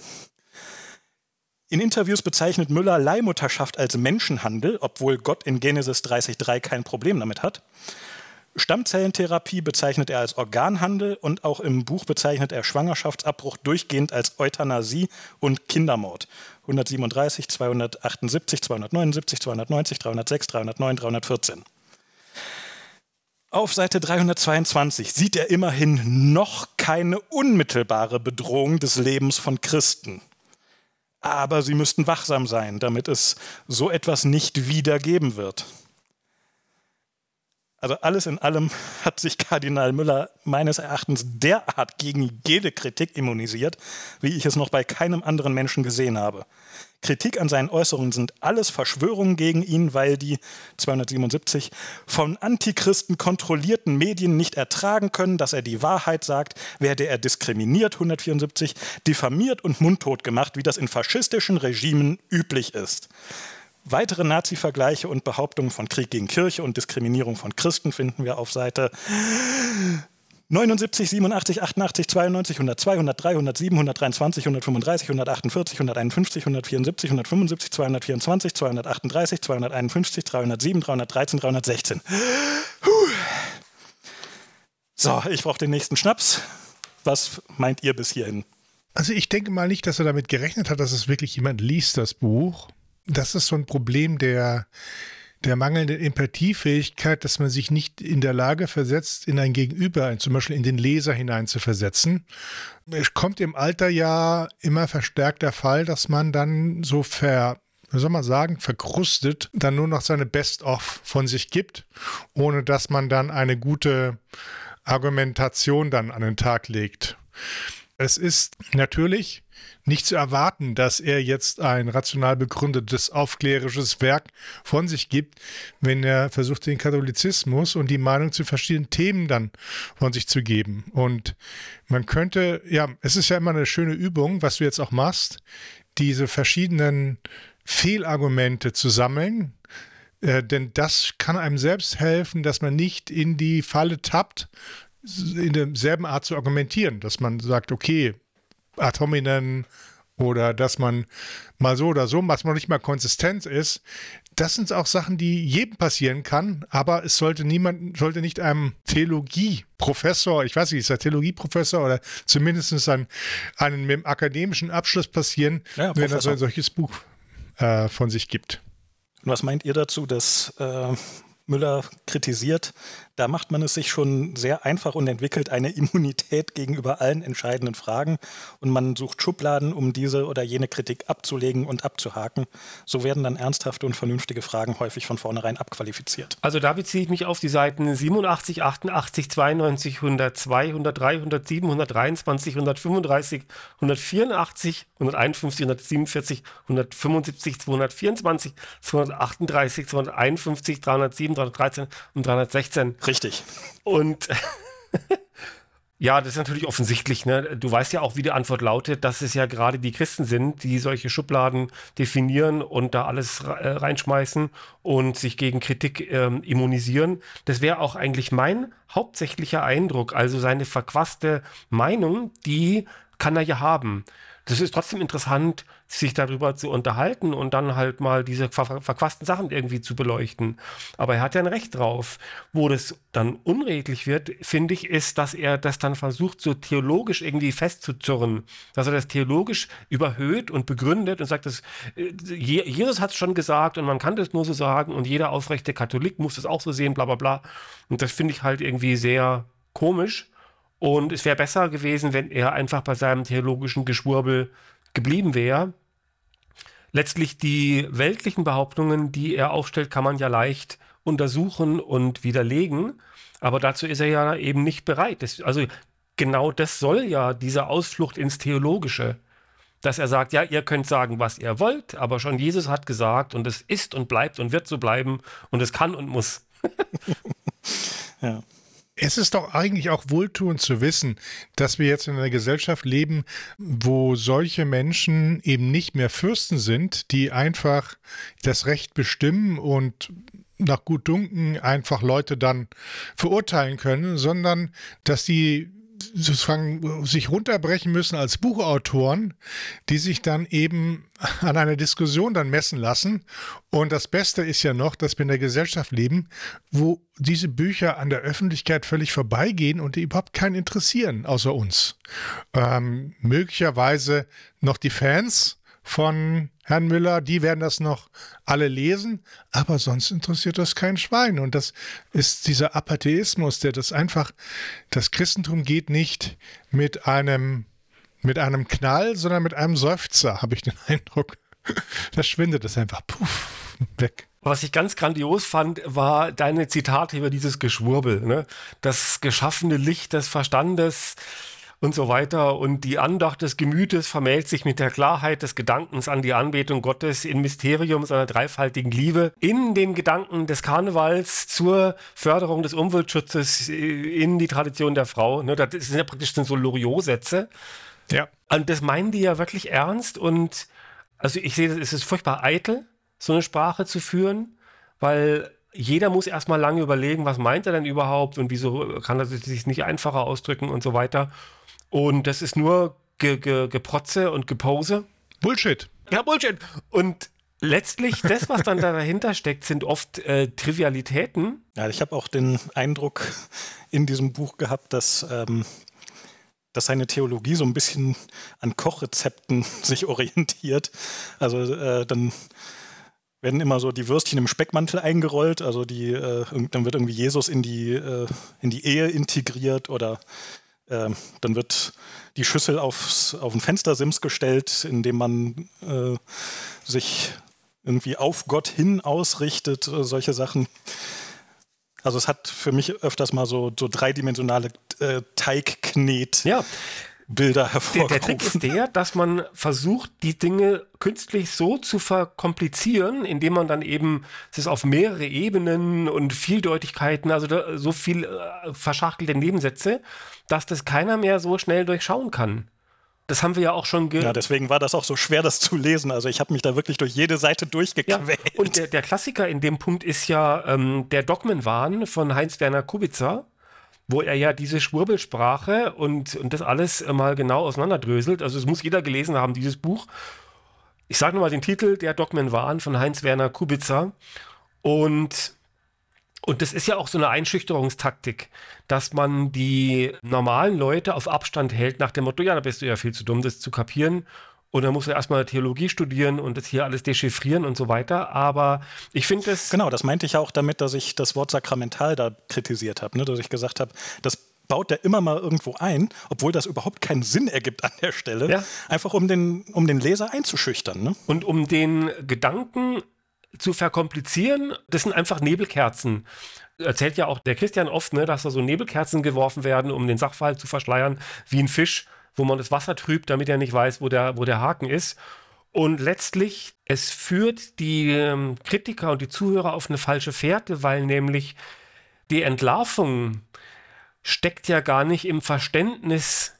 In Interviews bezeichnet Müller Leihmutterschaft als Menschenhandel, obwohl Gott in Genesis 30.3 kein Problem damit hat. Stammzellentherapie bezeichnet er als Organhandel und auch im Buch bezeichnet er Schwangerschaftsabbruch durchgehend als Euthanasie und Kindermord. 137, 278, 279, 290, 306, 309, 314. Auf Seite 322 sieht er immerhin noch keine unmittelbare Bedrohung des Lebens von Christen. Aber sie müssten wachsam sein, damit es so etwas nicht wieder geben wird. Also alles in allem *laughs* hat sich Kardinal Müller meines Erachtens derart gegen jede Kritik immunisiert, wie ich es noch bei keinem anderen Menschen gesehen habe. Kritik an seinen Äußerungen sind alles Verschwörungen gegen ihn, weil die 277 von Antichristen kontrollierten Medien nicht ertragen können, dass er die Wahrheit sagt, werde er diskriminiert 174, diffamiert und mundtot gemacht, wie das in faschistischen Regimen üblich ist. Weitere Nazi-Vergleiche und Behauptungen von Krieg gegen Kirche und Diskriminierung von Christen finden wir auf Seite 79, 87, 88, 92, 102, 103, 107, 123, 135, 148, 151, 174, 175, 224, 238, 251, 307, 313, 316. Puh. So, ich brauche den nächsten Schnaps. Was meint ihr bis hierhin? Also ich denke mal nicht, dass er damit gerechnet hat, dass es wirklich jemand liest, das Buch das ist so ein Problem der, der mangelnden Empathiefähigkeit, dass man sich nicht in der Lage versetzt, in ein Gegenüber, zum Beispiel in den Leser hinein zu versetzen. Es kommt im Alter ja immer verstärkt der Fall, dass man dann so ver, wie soll man sagen, verkrustet, dann nur noch seine Best-of von sich gibt, ohne dass man dann eine gute Argumentation dann an den Tag legt. Es ist natürlich nicht zu erwarten, dass er jetzt ein rational begründetes aufklärisches Werk von sich gibt, wenn er versucht, den Katholizismus und die Meinung zu verschiedenen Themen dann von sich zu geben. Und man könnte, ja, es ist ja immer eine schöne Übung, was du jetzt auch machst, diese verschiedenen Fehlargumente zu sammeln. Äh, denn das kann einem selbst helfen, dass man nicht in die Falle tappt, in derselben Art zu argumentieren, dass man sagt, okay, ad hominem oder dass man mal so oder so, was man nicht mal konsistent ist. Das sind auch Sachen, die jedem passieren kann, aber es sollte niemand, sollte nicht einem Theologieprofessor, ich weiß nicht, ist er Theologieprofessor oder zumindest an einen mit einem akademischen Abschluss passieren, ja, wenn er so ein solches Buch äh, von sich gibt. Und was meint ihr dazu, dass äh, Müller kritisiert, da macht man es sich schon sehr einfach und entwickelt eine *laughs* Immunität gegenüber allen entscheidenden Fragen und man sucht Schubladen, um diese oder jene Kritik abzulegen und abzuhaken. So werden dann ernsthafte und vernünftige Fragen häufig von vornherein abqualifiziert. Also da beziehe ich mich auf die Seiten 87, 88, 92, 102, 103, 107, 723, 135, 184, 151, 147, 175, 224, 238, 251, 307, 313 und 316. Richtig. Und *laughs* ja, das ist natürlich offensichtlich. Ne? Du weißt ja auch, wie die Antwort lautet, dass es ja gerade die Christen sind, die solche Schubladen definieren und da alles äh, reinschmeißen und sich gegen Kritik ähm, immunisieren. Das wäre auch eigentlich mein hauptsächlicher Eindruck, also seine verquaste Meinung, die kann er ja haben. Das ist trotzdem interessant, sich darüber zu unterhalten und dann halt mal diese ver verquasten Sachen irgendwie zu beleuchten. Aber er hat ja ein Recht drauf. Wo das dann unredlich wird, finde ich, ist, dass er das dann versucht, so theologisch irgendwie festzuzurren. Dass er das theologisch überhöht und begründet und sagt, dass, äh, Jesus hat es schon gesagt und man kann das nur so sagen und jeder aufrechte Katholik muss das auch so sehen, bla bla bla. Und das finde ich halt irgendwie sehr komisch. Und es wäre besser gewesen, wenn er einfach bei seinem theologischen Geschwurbel geblieben wäre, letztlich die weltlichen Behauptungen, die er aufstellt, kann man ja leicht untersuchen und widerlegen, aber dazu ist er ja eben nicht bereit. Das, also genau das soll ja diese Ausflucht ins Theologische, dass er sagt, ja, ihr könnt sagen, was ihr wollt, aber schon Jesus hat gesagt und es ist und bleibt und wird so bleiben und es kann und muss. *laughs* ja. Es ist doch eigentlich auch wohltuend zu wissen, dass wir jetzt in einer Gesellschaft leben, wo solche Menschen eben nicht mehr Fürsten sind, die einfach das Recht bestimmen und nach gut Dunken einfach Leute dann verurteilen können, sondern dass die sozusagen äh, sich runterbrechen müssen als Buchautoren, die sich dann eben an einer Diskussion dann messen lassen. Und das Beste ist ja noch, dass wir in der Gesellschaft leben, wo diese Bücher an der Öffentlichkeit völlig vorbeigehen und die überhaupt keinen interessieren, außer uns. Ähm, möglicherweise noch die Fans, von Herrn Müller, die werden das noch alle lesen, aber sonst interessiert das kein Schwein. Und das ist dieser Apatheismus, der das einfach, das Christentum geht nicht mit einem, mit einem Knall, sondern mit einem Seufzer, habe ich den *laughs* Eindruck. Da schwindet das einfach, puff, weg. Was ich ganz grandios fand, war deine Zitate über dieses Geschwurbel. Ne? Das geschaffene Licht des Verstandes und so weiter. Und die Andacht des Gemütes vermählt sich mit der Klarheit des Gedankens an die Anbetung Gottes in Mysterium seiner dreifaltigen Liebe, in den Gedanken des Karnevals zur Förderung des Umweltschutzes äh, in die Tradition der Frau. Ne, das sind ja praktisch so Loriot-Sätze. Ja. Und das meinen die ja wirklich ernst. Und also ich sehe, es ist furchtbar eitel, so eine Sprache zu führen, weil jeder muss erstmal lange überlegen, was meint er denn überhaupt und wieso kann er sich nicht einfacher ausdrücken und so weiter. Und das ist nur ge ge Geprotze und Gepose. Bullshit. Ja, Bullshit. Und letztlich, das, was dann dahinter steckt, sind oft äh, Trivialitäten. Ja, ich habe auch den Eindruck in diesem Buch gehabt, dass, ähm, dass seine Theologie so ein bisschen an Kochrezepten *laughs* sich orientiert. Also äh, dann werden immer so die Würstchen im Speckmantel eingerollt, also die, äh, dann wird irgendwie Jesus in die, äh, in die Ehe integriert oder äh, dann wird die Schüssel aufs, auf den Fenstersims gestellt, indem man äh, sich irgendwie auf Gott hin ausrichtet, äh, solche Sachen. Also es hat für mich öfters mal so, so dreidimensionale äh, Teigknet. Ja, Bilder hervorgerufen. Der, der Trick ist der, dass man versucht, die Dinge künstlich so zu verkomplizieren, indem man dann eben es ist auf mehrere Ebenen und Vieldeutigkeiten, also da, so viel äh, verschachtelte Nebensätze, dass das keiner mehr so schnell durchschauen kann. Das haben wir ja auch schon. ja, deswegen war das auch so schwer, das zu lesen. Also ich habe mich da wirklich durch jede Seite durchgequält. Ja, und der, der, Klassiker in dem Punkt ist ja ähm, der Dogmenwahn von Heinz Werner Kubitzer wo er ja diese Schwurbelsprache und, und das alles äh, mal genau auseinanderdröselt. Also es muss jeder gelesen haben, dieses Buch. Ich sage nochmal den Titel, der Dogmen waren von Heinz-Werner Kubitzer. Und, und das ist ja auch so eine Einschüchterungstaktik, dass man die normalen Leute auf Abstand hält nach dem Motto, ja, da bist du ja viel zu dumm, das zu kapieren und dann muss er erstmal Theologie studieren und das hier alles dechiffrieren und so weiter. Aber ich finde es. Genau, das meinte ich auch damit, dass ich das Wort sakramental da kritisiert habe, ne? dass ich gesagt habe, das baut er immer mal irgendwo ein, obwohl das überhaupt keinen Sinn ergibt an der Stelle, ja. einfach um den, um den Leser einzuschüchtern. Ne? Und um den Gedanken zu verkomplizieren, das sind einfach Nebelkerzen. Erzählt ja auch der Christian oft, ne, dass da so Nebelkerzen geworfen werden, um den Sachverhalt zu verschleiern, wie ein Fisch wo man das Wasser trübt, damit er nicht weiß, wo der, wo der Haken ist. Und letztlich, es führt die ähm, Kritiker und die Zuhörer auf eine falsche Fährte, weil nämlich die Entlarvung steckt ja gar nicht im Verständnis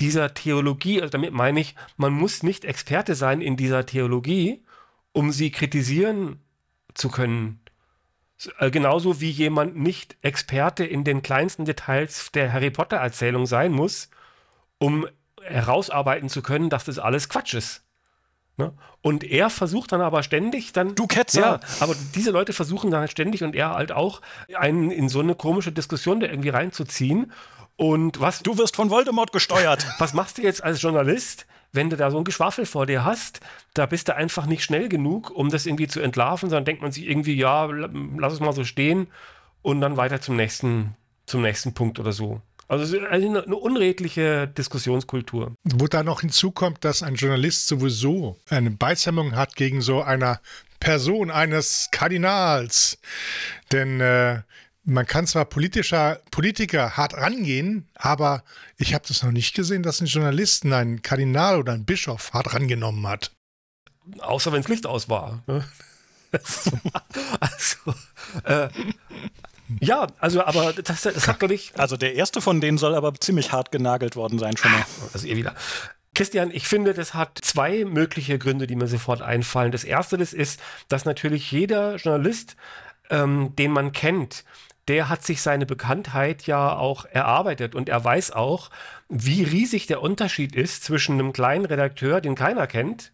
dieser Theologie. Also damit meine ich, man muss nicht Experte sein in dieser Theologie, um sie kritisieren zu können. Äh, genauso wie jemand nicht Experte in den kleinsten Details der Harry Potter-Erzählung sein muss, um herausarbeiten zu können, dass das alles Quatsch ist. Ne? Und er versucht dann aber ständig dann. Du Ketzer! Ja, aber diese Leute versuchen dann halt ständig und er halt auch, einen in so eine komische Diskussion da irgendwie reinzuziehen. Und was. Du wirst von Voldemort gesteuert. *laughs* Was machst du jetzt als Journalist, wenn du da so ein Geschwafel vor dir hast? Da bist du einfach nicht schnell genug, um das irgendwie zu entlarven, sondern denkt man sich irgendwie, ja, lass es mal so stehen und dann weiter zum nächsten, zum nächsten Punkt oder so. Also eine, eine unredliche Diskussionskultur. Wo da noch hinzukommt, dass ein Journalist sowieso eine Beizhemmung hat gegen so einer Person eines Kardinals. Denn äh, man kann zwar politischer Politiker hart rangehen, aber ich habe das noch nicht gesehen, dass ein Journalisten einen Kardinal oder einen Bischof hart rangenommen hat. Außer wenn es Licht aus war. Ne? *laughs* also, äh, ja, also aber das, das hat glaube ich. Also der erste von denen soll aber ziemlich hart genagelt worden sein schon mal. Also ah, ihr eh wieder. Christian, ich finde, das hat zwei mögliche Gründe, die mir sofort einfallen. Das erste das ist, dass natürlich jeder Journalist, ähm, den man kennt, der hat sich seine Bekanntheit ja auch erarbeitet und er weiß auch, wie riesig der Unterschied ist zwischen einem kleinen Redakteur, den keiner kennt,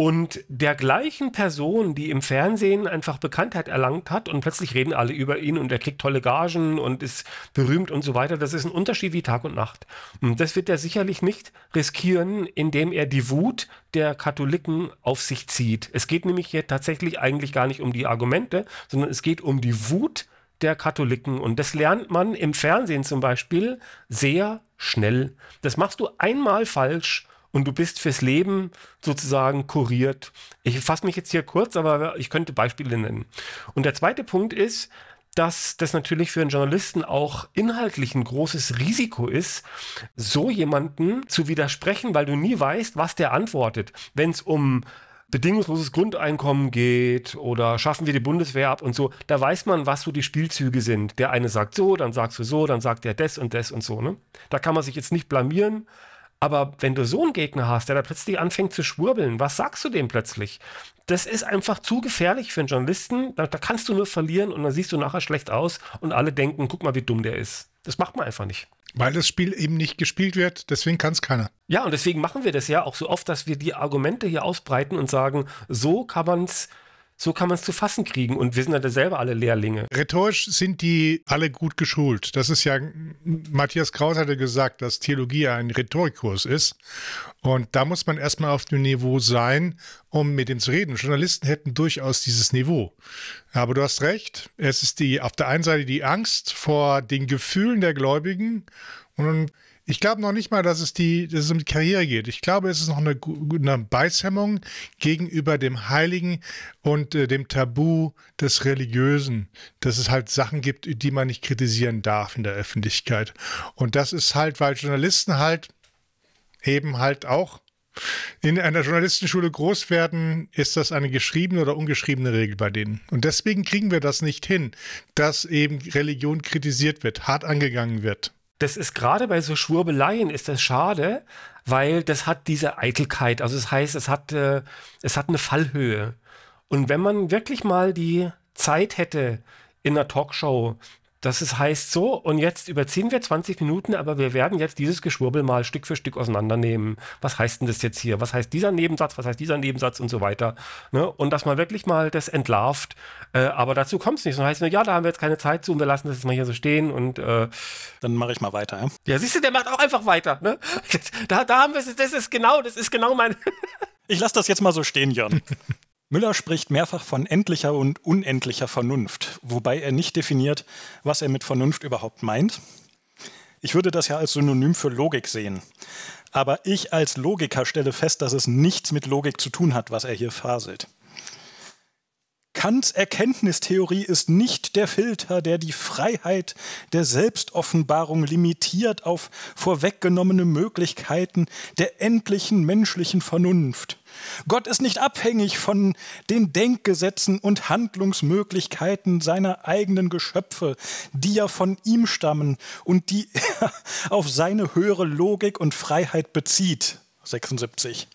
und der gleichen Person, die im Fernsehen einfach Bekanntheit erlangt hat und plötzlich reden alle über ihn und er kriegt tolle Gagen und ist berühmt und so weiter, das ist ein Unterschied wie Tag und Nacht. Und das wird er sicherlich nicht riskieren, indem er die Wut der Katholiken auf sich zieht. Es geht nämlich hier tatsächlich eigentlich gar nicht um die Argumente, sondern es geht um die Wut der Katholiken. Und das lernt man im Fernsehen zum Beispiel sehr schnell. Das machst du einmal falsch und du bist fürs Leben sozusagen kuriert. Ich fasse mich jetzt hier kurz, aber ich könnte Beispiele nennen. Und der zweite Punkt ist, dass das natürlich für einen Journalisten auch inhaltlich ein großes Risiko ist, so jemanden zu widersprechen, weil du nie weißt, was der antwortet. Wenn es um bedingungsloses Grundeinkommen geht oder schaffen wir die Bundeswehr ab und so, da weiß man, was so die Spielzüge sind. Der eine sagt so, dann sagst du so, dann sagt er das und das und so. Ne? Da kann man sich jetzt nicht blamieren, aber wenn du so einen Gegner hast, der da plötzlich anfängt zu schwurbeln, was sagst du dem plötzlich? Das ist einfach zu gefährlich für einen Journalisten. Da, da kannst du nur verlieren und dann siehst du nachher schlecht aus und alle denken, guck mal, wie dumm der ist. Das macht man einfach nicht. Weil das Spiel eben nicht gespielt wird, deswegen kann es keiner. Ja, und deswegen machen wir das ja auch so oft, dass wir die Argumente hier ausbreiten und sagen, so kann man es so kann man es zu fassen kriegen. Und wir sind ja selber alle Lehrlinge. Rhetorisch sind die alle gut geschult. Das ist ja, Matthias Kraus hatte gesagt, dass Theologie ein Rhetorikkurs ist. Und da muss man erstmal auf dem Niveau sein, um mit dem zu reden. Journalisten hätten durchaus dieses Niveau. Aber du hast recht. Es ist die, auf der einen Seite die Angst vor den Gefühlen der Gläubigen und dann ich glaube noch nicht mal, dass es, die, dass es um die Karriere geht. Ich glaube, es ist noch eine, eine Beißhemmung gegenüber dem Heiligen und äh, dem Tabu des Religiösen, dass es halt Sachen gibt, die man nicht kritisieren darf in der Öffentlichkeit. Und das ist halt, weil Journalisten halt eben halt auch in einer Journalistenschule groß werden, ist das eine geschriebene oder ungeschriebene Regel bei denen. Und deswegen kriegen wir das nicht hin, dass eben Religion kritisiert wird, hart angegangen wird das ist gerade bei so Schwurbeleien ist das schade, weil das hat diese Eitelkeit. Also das heißt, es hat, äh, es hat eine Fallhöhe. Und wenn man wirklich mal die Zeit hätte, in einer Talkshow dass es heißt so, und jetzt überziehen wir 20 Minuten, aber wir werden jetzt dieses Geschwurbel mal Stück für Stück auseinandernehmen. Was heißt denn das jetzt hier? Was heißt dieser Nebensatz? Was heißt dieser Nebensatz und so weiter? Ne? Und dass man wirklich mal das entlarvt, äh, aber dazu kommt es nicht. So heißt nur, ja, da haben wir jetzt keine Zeit zu und wir lassen das jetzt mal hier so stehen und äh, dann mache ich mal weiter. Ja? ja, siehst du, der macht auch einfach weiter. Ne? *laughs* Da, da haben wir es, das ist genau, das ist genau mein. ich lasse das jetzt mal so stehen, Jörn. *laughs* Müller spricht mehrfach von endlicher und unendlicher Vernunft, wobei er nicht definiert, was er mit Vernunft überhaupt meint. Ich würde das ja als Synonym für Logik sehen. Aber ich als Logiker stelle fest, dass es nichts mit Logik zu tun hat, was er hier faselt. Kants Erkenntnistheorie ist nicht der Filter, der die Freiheit der Selbstoffenbarung limitiert auf vorweggenommene Möglichkeiten der endlichen menschlichen Vernunft. Gott ist nicht abhängig von den Denkgesetzen und Handlungsmöglichkeiten seiner eigenen Geschöpfe, die ja von ihm stammen und die *laughs* er auf seine höhere Logik und Freiheit bezieht. 76.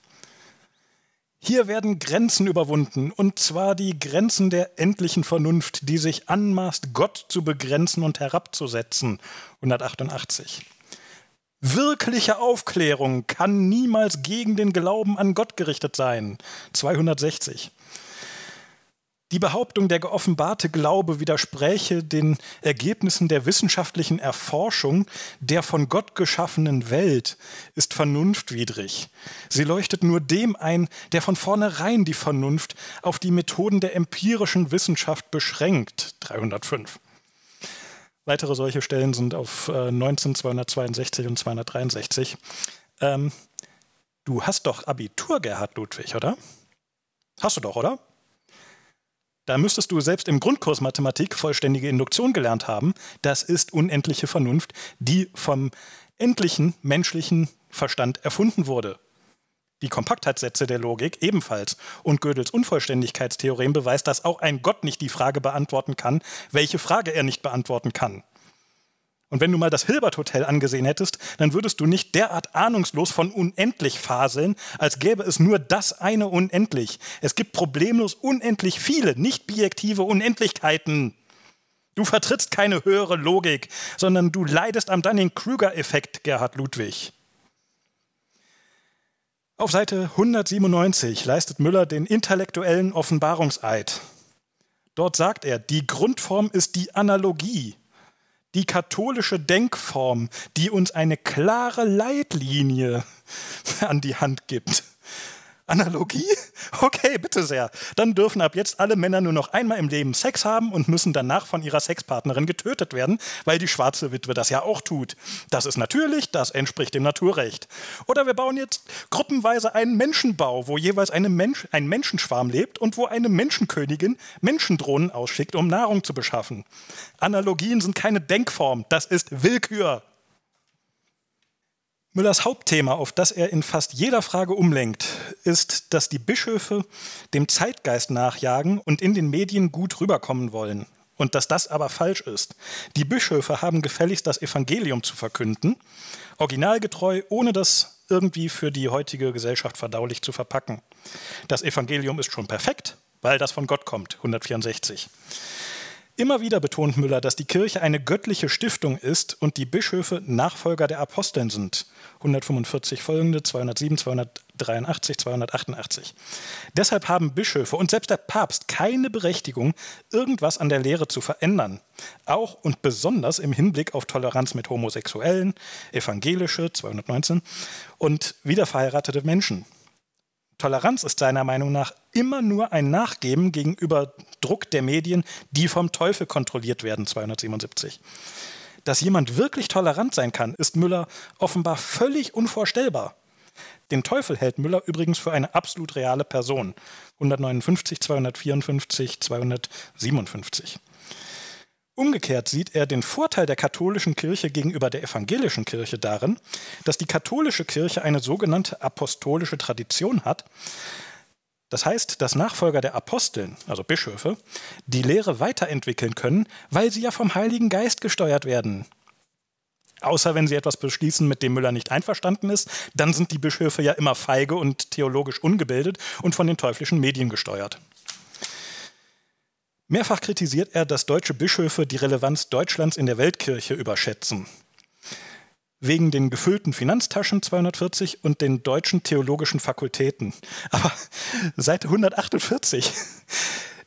Hier werden Grenzen überwunden, und zwar die Grenzen der endlichen Vernunft, die sich anmaßt, Gott zu begrenzen und herabzusetzen. 188. Wirkliche Aufklärung kann niemals gegen den Glauben an Gott gerichtet sein. 260. Die Behauptung, der geoffenbarte Glaube widerspräche den Ergebnissen der wissenschaftlichen Erforschung der von Gott geschaffenen Welt, ist vernunftwidrig. Sie leuchtet nur dem ein, der von vornherein die Vernunft auf die Methoden der empirischen Wissenschaft beschränkt. 305. Weitere solche Stellen sind auf 19, äh, 262 und 263. Ähm, du hast doch Abitur, Gerhard Ludwig, oder? Hast du doch, oder? Da müsstest du selbst im Grundkurs Mathematik vollständige Induktion gelernt haben. Das ist unendliche Vernunft, die vom endlichen menschlichen Verstand erfunden wurde. Die Kompaktheitssätze der Logik ebenfalls. Und Gödels Unvollständigkeitstheorem beweist, dass auch ein Gott nicht die Frage beantworten kann, welche Frage er nicht beantworten kann. Und wenn du mal das Hilbert Hotel angesehen hättest, dann würdest du nicht derart ahnungslos von unendlich faseln, als gäbe es nur das eine unendlich. Es gibt problemlos unendlich viele nicht bijektive Unendlichkeiten. Du vertrittst keine höhere Logik, sondern du leidest am Dunning-Krüger-Effekt, Gerhard Ludwig. Auf Seite 197 leistet Müller den intellektuellen Offenbarungseid. Dort sagt er, die Grundform ist die Analogie, die katholische Denkform, die uns eine klare Leitlinie an die Hand gibt. Analogie? *laughs* Okay, bitte sehr. Dann dürfen ab jetzt alle Männer nur noch einmal im Leben Sex haben und müssen danach von ihrer Sexpartnerin getötet werden, weil die schwarze Witwe das ja auch tut. Das ist natürlich, das entspricht dem Naturrecht. Oder wir bauen jetzt gruppenweise einen Menschenbau, wo jeweils Mensch, ein Menschenschwarm lebt und wo eine Menschenkönigin Menschendrohnen ausschickt, um Nahrung zu beschaffen. Analogien sind keine Denkform, das ist Willkür. Müllers Hauptthema, auf das er in fast jeder Frage umlenkt, ist, dass die Bischöfe dem Zeitgeist nachjagen und in den Medien gut rüberkommen wollen. Und dass das aber falsch ist. Die Bischöfe haben gefälligst das Evangelium zu verkünden, originalgetreu, ohne das irgendwie für die heutige Gesellschaft verdaulich zu verpacken. Das Evangelium ist schon perfekt, weil das von Gott kommt, 164. Immer wieder betont Müller, dass die Kirche eine göttliche Stiftung ist und die Bischöfe Nachfolger der Aposteln sind. 145 folgende, 207, 283, 288. Deshalb haben Bischöfe und selbst der Papst keine Berechtigung, irgendwas an der Lehre zu verändern. Auch und besonders im Hinblick auf Toleranz mit Homosexuellen, Evangelische, 219, und wiederverheiratete Menschen. Toleranz ist seiner Meinung nach immer nur ein Nachgeben gegenüber Druck der Medien, die vom Teufel kontrolliert werden, 277. Dass jemand wirklich tolerant sein kann, ist Müller offenbar völlig unvorstellbar. Den Teufel hält Müller übrigens für eine absolut reale Person. 159, 254, 257. Umgekehrt sieht er den Vorteil der katholischen Kirche gegenüber der evangelischen Kirche darin, dass die katholische Kirche eine sogenannte apostolische Tradition hat. Das heißt, dass Nachfolger der Aposteln, also Bischöfe, die Lehre weiterentwickeln können, weil sie ja vom Heiligen Geist gesteuert werden. Außer wenn sie etwas beschließen, mit dem Müller nicht einverstanden ist, dann sind die Bischöfe ja immer feige und theologisch ungebildet und von den teuflischen Medien gesteuert. Mehrfach kritisiert er, dass deutsche Bischöfe die Relevanz Deutschlands in der Weltkirche überschätzen. Wegen den gefüllten Finanztaschen 240 und den deutschen theologischen Fakultäten. Aber seit 148.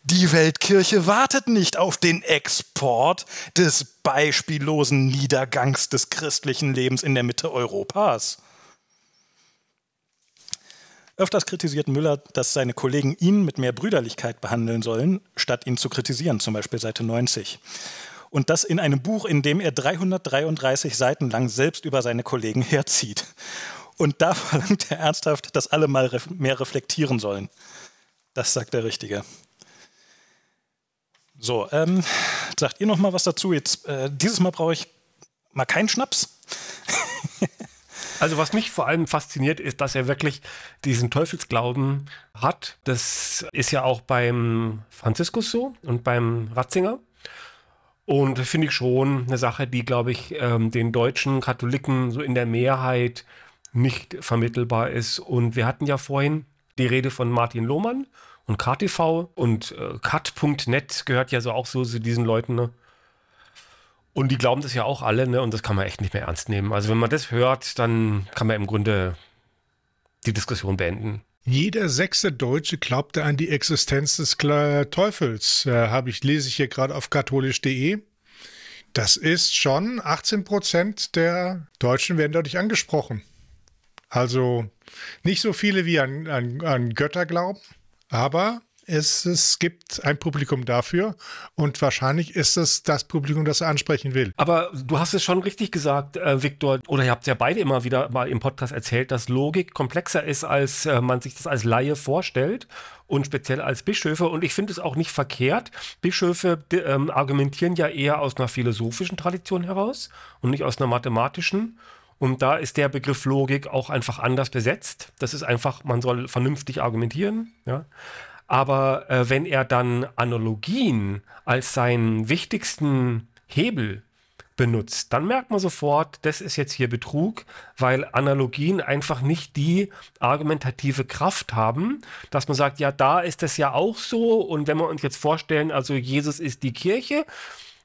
Die Weltkirche wartet nicht auf den Export des beispiellosen Niedergangs des christlichen Lebens in der Mitte Europas. Öfters kritisiert Müller, dass seine Kollegen ihn mit mehr Brüderlichkeit behandeln sollen, statt ihn zu kritisieren, zum Beispiel Seite 90. Und das in einem Buch, in dem er 333 Seiten lang selbst über seine Kollegen herzieht. Und da *laughs* verlangt er ernsthaft, dass alle mal ref mehr reflektieren sollen. Das sagt der Richtige. So, ähm, sagt ihr noch mal was dazu? Jetzt, äh, dieses Mal brauche ich mal keinen Schnaps. *laughs* Also was mich vor allem fasziniert, ist, dass er wirklich diesen Teufelsglauben hat. Das ist ja auch beim Franziskus so und beim Ratzinger. Und finde ich schon eine Sache, die, glaube ich, ähm, den deutschen Katholiken so in der Mehrheit nicht vermittelbar ist. Und wir hatten ja vorhin die Rede von Martin Lohmann und KTV und äh, Cut.net gehört ja so auch so zu so diesen Leuten. Ne? Und die glauben das ja auch alle, ne? Und das kann man echt nicht mehr ernst nehmen. Also wenn man das hört, dann kann man im Grunde die Diskussion beenden. Jeder sechste Deutsche glaubte an die Existenz des Teufels, äh, habe ich lese ich hier gerade auf katholisch.de. Das ist schon 18 Prozent der Deutschen werden dadurch angesprochen. Also nicht so viele wie an, an, an Götter glauben, aber es, es gibt ein Publikum dafür und wahrscheinlich ist es das Publikum, das er ansprechen will. Aber du hast es schon richtig gesagt, äh, Viktor, oder ihr habt ja beide immer wieder mal im Podcast erzählt, dass Logik komplexer ist, als äh, man sich das als Laie vorstellt und speziell als Bischöfe. Und ich finde es auch nicht verkehrt. Bischöfe ähm, argumentieren ja eher aus einer philosophischen Tradition heraus und nicht aus einer mathematischen. Und da ist der Begriff Logik auch einfach anders besetzt. Das ist einfach, man soll vernünftig argumentieren. Ja. Aber äh, wenn er dann Analogien als seinen wichtigsten Hebel benutzt, dann merkt man sofort, das ist jetzt hier Betrug, weil Analogien einfach nicht die argumentative Kraft haben, dass man sagt, ja, da ist das ja auch so und wenn wir uns jetzt vorstellen, also Jesus ist die Kirche,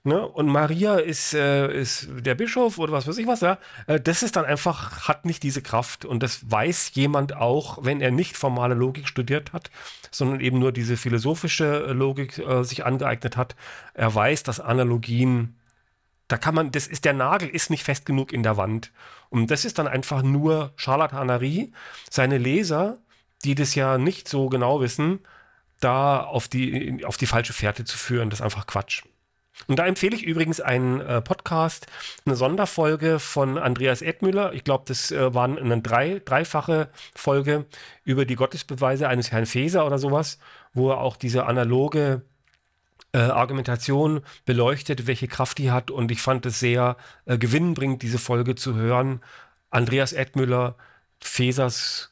Ne? Und Maria ist, äh, ist der Bischof oder was weiß ich was, ja. Äh, das ist dann einfach, hat nicht diese Kraft. Und das weiß jemand auch, wenn er nicht formale Logik studiert hat, sondern eben nur diese philosophische äh, Logik äh, sich angeeignet hat. Er weiß, dass Analogien, da kann man, das ist, der Nagel ist nicht fest genug in der Wand. Und das ist dann einfach nur Charlatanerie. Seine Leser, die das ja nicht so genau wissen, da auf die, auf die falsche Fährte zu führen, das ist einfach Quatsch. Und da empfehle ich übrigens einen äh, Podcast, eine Sonderfolge von Andreas Eckmüller. Ich glaube, das äh, waren eine drei, dreifache Folge über die Gottesbeweise eines Herrn Feser oder sowas, wo er auch diese analoge äh, Argumentation beleuchtet, welche Kraft die hat. Und ich fand es sehr äh, gewinnbringend, diese Folge zu hören. Andreas Eckmüller, Fesers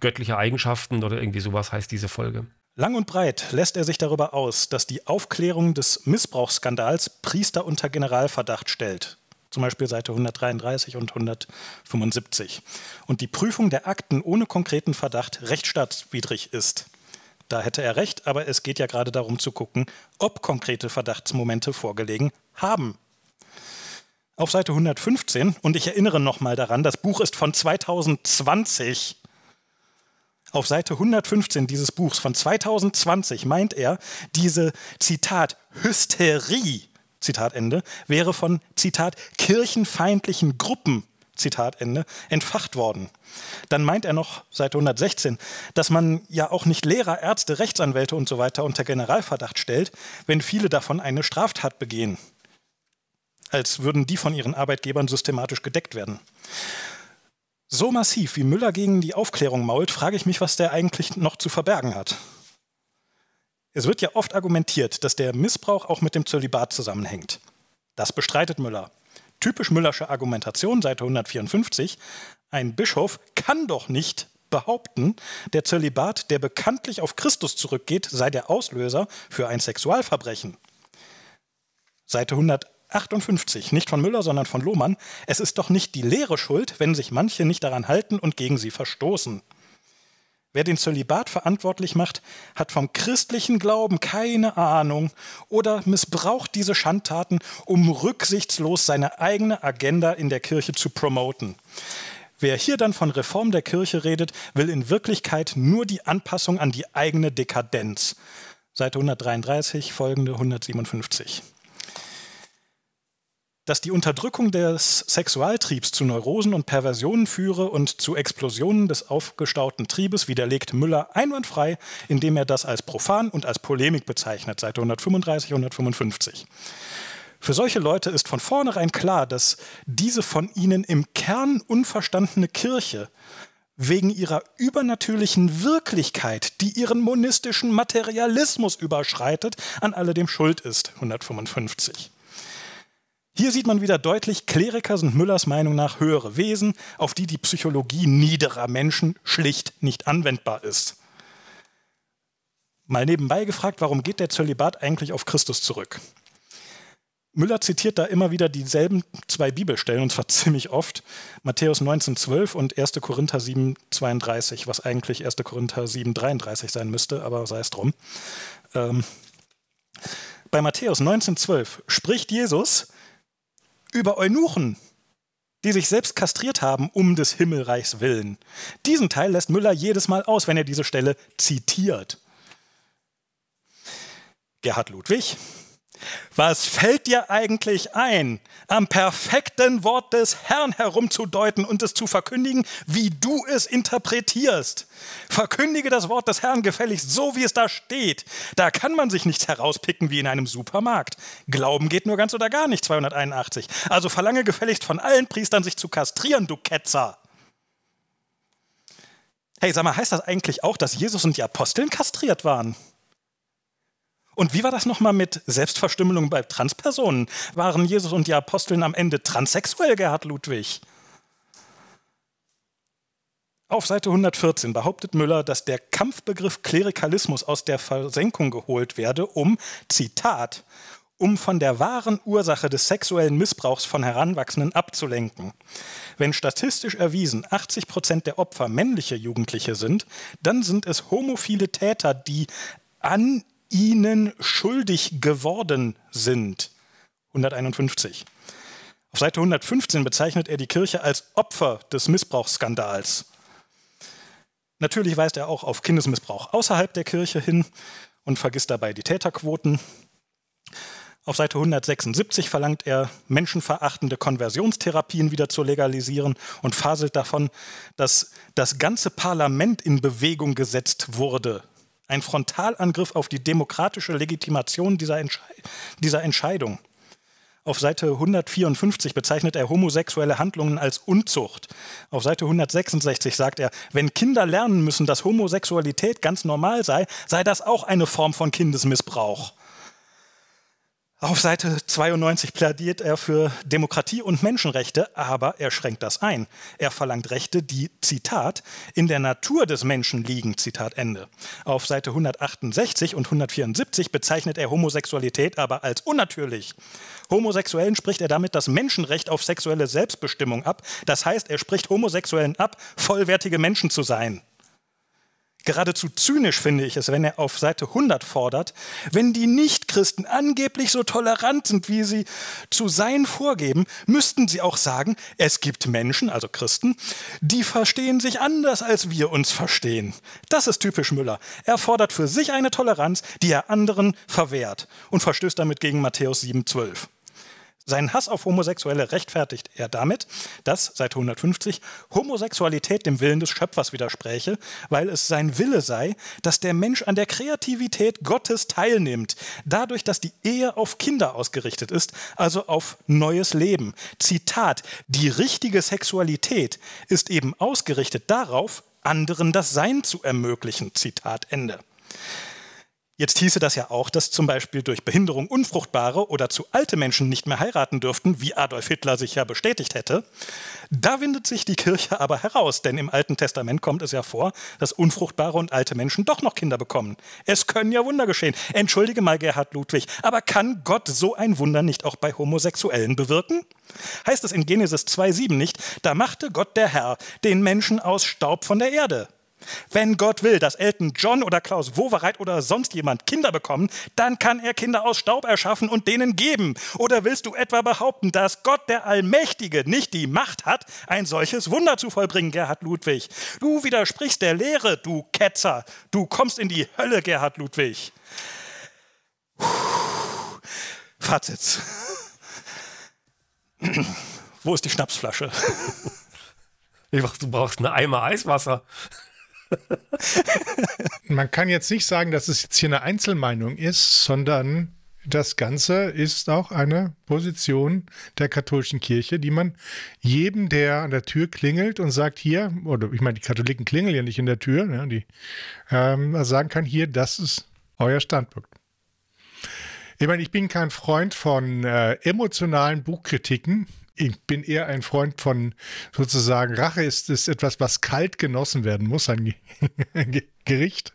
göttliche Eigenschaften oder irgendwie sowas heißt diese Folge. Lang und breit lässt er sich darüber aus, dass die Aufklärung des Missbrauchsskandals Priester unter Generalverdacht stellt. Zum Beispiel Seite 133 und 175. Und die Prüfung der Akten ohne konkreten Verdacht rechtsstaatswidrig ist. Da hätte er recht, aber es geht ja gerade darum zu gucken, ob konkrete Verdachtsmomente vorgelegen haben. Auf Seite 115, und ich erinnere nochmal daran, das Buch ist von 2020 auf Seite 115 dieses Buchs von 2020 meint er, diese Zitat Hysterie, Zitat Ende, wäre von Zitat kirchenfeindlichen Gruppen Zitat Ende, entfacht worden. Dann meint er noch, Seite 116, dass man ja auch nicht Lehrer, Ärzte, Rechtsanwälte und so weiter unter Generalverdacht stellt, wenn viele davon eine Straftat begehen. Als würden die von ihren Arbeitgebern systematisch gedeckt werden. So massiv wie Müller gegen die Aufklärung mault, frage ich mich, was der eigentlich noch zu verbergen hat. Es wird ja oft argumentiert, dass der Missbrauch auch mit dem Zölibat zusammenhängt. Das bestreitet Müller. Typisch Müllersche Argumentation, Seite 154. Ein Bischof kann doch nicht behaupten, der Zölibat, der bekanntlich auf Christus zurückgeht, sei der Auslöser für ein Sexualverbrechen. Seite 100, 58, nicht von Müller, sondern von Lohmann. Es ist doch nicht die leere schuld, wenn sich manche nicht daran halten und gegen sie verstoßen. Wer den Zölibat verantwortlich macht, hat vom christlichen Glauben keine Ahnung oder missbraucht diese Schandtaten, um rücksichtslos seine eigene Agenda in der Kirche zu promoten. Wer hier dann von Reform der Kirche redet, will in Wirklichkeit nur die Anpassung an die eigene Dekadenz. Seite 133, folgende 157 dass die Unterdrückung des Sexualtriebs zu Neurosen und Perversionen führe und zu Explosionen des aufgestauten Triebes, widerlegt Müller einwandfrei, indem er das als profan und als Polemik bezeichnet, Seite 135, 155. Für solche Leute ist von vornherein klar, dass diese von ihnen im Kern unverstandene Kirche wegen ihrer übernatürlichen Wirklichkeit, die ihren monistischen Materialismus überschreitet, an alledem schuld ist. 155. Hier sieht man wieder deutlich, Kleriker sind Müllers Meinung nach höhere Wesen, auf die die Psychologie niederer Menschen schlicht nicht anwendbar ist. Mal nebenbei gefragt, warum geht der Zölibat eigentlich auf Christus zurück? Müller zitiert da immer wieder dieselben zwei Bibelstellen, und zwar *laughs* ziemlich oft, Matthäus 19,12 und 1. Korinther 7,32, was eigentlich 1. Korinther 7,33 sein müsste, aber sei es drum. Ähm, bei Matthäus 19,12 spricht Jesus, über Eunuchen, die sich selbst kastriert haben um des Himmelreichs willen. Diesen Teil lässt Müller jedes Mal aus, wenn er diese Stelle zitiert. Gerhard Ludwig was fällt dir eigentlich ein, am perfekten Wort des Herrn herumzudeuten und es zu verkündigen, wie du es interpretierst? Verkündige das Wort des Herrn gefälligst so, wie es da steht. Da kann man sich nichts herauspicken wie in einem Supermarkt. Glauben geht nur ganz oder gar nicht, 281. Also verlange gefälligst von allen Priestern, sich zu kastrieren, du Ketzer. Hey, sag mal, heißt das eigentlich auch, dass Jesus und die Aposteln kastriert waren? Und wie war das nochmal mit Selbstverstümmelung bei Transpersonen? Waren Jesus und die Aposteln am Ende transsexuell, Gerhard Ludwig? Auf Seite 114 behauptet Müller, dass der Kampfbegriff Klerikalismus aus der Versenkung geholt werde, um, Zitat, um von der wahren Ursache des sexuellen Missbrauchs von Heranwachsenden abzulenken. Wenn statistisch erwiesen 80 Prozent der Opfer männliche Jugendliche sind, dann sind es homophile Täter, die an ihnen schuldig geworden sind. 151. Auf Seite 115 bezeichnet er die Kirche als Opfer des Missbrauchsskandals. Natürlich weist er auch auf Kindesmissbrauch außerhalb der Kirche hin und vergisst dabei die Täterquoten. Auf Seite 176 verlangt er, menschenverachtende Konversionstherapien wieder zu legalisieren und faselt davon, dass das ganze Parlament in Bewegung gesetzt wurde ein Frontalangriff auf die demokratische Legitimation dieser, Entsche dieser Entscheidung. Auf Seite 154 bezeichnet er homosexuelle Handlungen als Unzucht. Auf Seite 166 sagt er, wenn Kinder lernen müssen, dass Homosexualität ganz normal sei, sei das auch eine Form von Kindesmissbrauch. Auf Seite 92 plädiert er für Demokratie und Menschenrechte, aber er schränkt das ein. Er verlangt Rechte, die, Zitat, in der Natur des Menschen liegen, Zitat Ende. Auf Seite 168 und 174 bezeichnet er Homosexualität aber als unnatürlich. Homosexuellen spricht er damit das Menschenrecht auf sexuelle Selbstbestimmung ab. Das heißt, er spricht Homosexuellen ab, vollwertige Menschen zu sein. Geradezu zynisch finde ich es, wenn er auf Seite 100 fordert, wenn die Nichtchristen angeblich so tolerant sind, wie sie zu sein vorgeben, müssten sie auch sagen, es gibt Menschen, also Christen, die verstehen sich anders, als wir uns verstehen. Das ist typisch Müller. Er fordert für sich eine Toleranz, die er anderen verwehrt und verstößt damit gegen Matthäus 7,12. Seinen Hass auf Homosexuelle rechtfertigt er damit, dass, seit 150, Homosexualität dem Willen des Schöpfers widerspräche, weil es sein Wille sei, dass der Mensch an der Kreativität Gottes teilnimmt, dadurch, dass die Ehe auf Kinder ausgerichtet ist, also auf neues Leben. Zitat, die richtige Sexualität ist eben ausgerichtet darauf, anderen das Sein zu ermöglichen. Zitat Ende. Jetzt hieße das ja auch, dass zum Beispiel durch Behinderung unfruchtbare oder zu alte Menschen nicht mehr heiraten dürften, wie Adolf Hitler sich ja bestätigt hätte. Da windet sich die Kirche aber heraus, denn im Alten Testament kommt es ja vor, dass unfruchtbare und alte Menschen doch noch Kinder bekommen. Es können ja Wunder geschehen. Entschuldige mal, Gerhard Ludwig, aber kann Gott so ein Wunder nicht auch bei Homosexuellen bewirken? Heißt es in Genesis 2,7 nicht, da machte Gott der Herr den Menschen aus Staub von der Erde. Wenn Gott will, dass Elton John oder Klaus Wowereit oder sonst jemand Kinder bekommen, dann kann er Kinder aus Staub erschaffen und denen geben. Oder willst du etwa behaupten, dass Gott der Allmächtige nicht die Macht hat, ein solches Wunder zu vollbringen, Gerhard Ludwig? Du widersprichst der Lehre, du Ketzer. Du kommst in die Hölle, Gerhard Ludwig. Puh. Fazit. Wo ist die Schnapsflasche? Ich dachte, du brauchst einen Eimer Eiswasser. *laughs* Man kann jetzt nicht sagen, dass es jetzt hier eine Einzelmeinung ist, sondern das Ganze ist auch eine Position der katholischen Kirche, die man jedem, der an der Tür klingelt und sagt hier, oder ich meine, die Katholiken klingeln ja nicht in der Tür, ja, ne, die ähm, also sagen kann, hier, das ist euer Standpunkt. Ich meine, ich bin kein Freund von äh, emotionalen Buchkritiken, ich bin eher ein Freund von sozusagen Rache ist, ist etwas, was kalt genossen werden muss, ein *laughs* Gericht.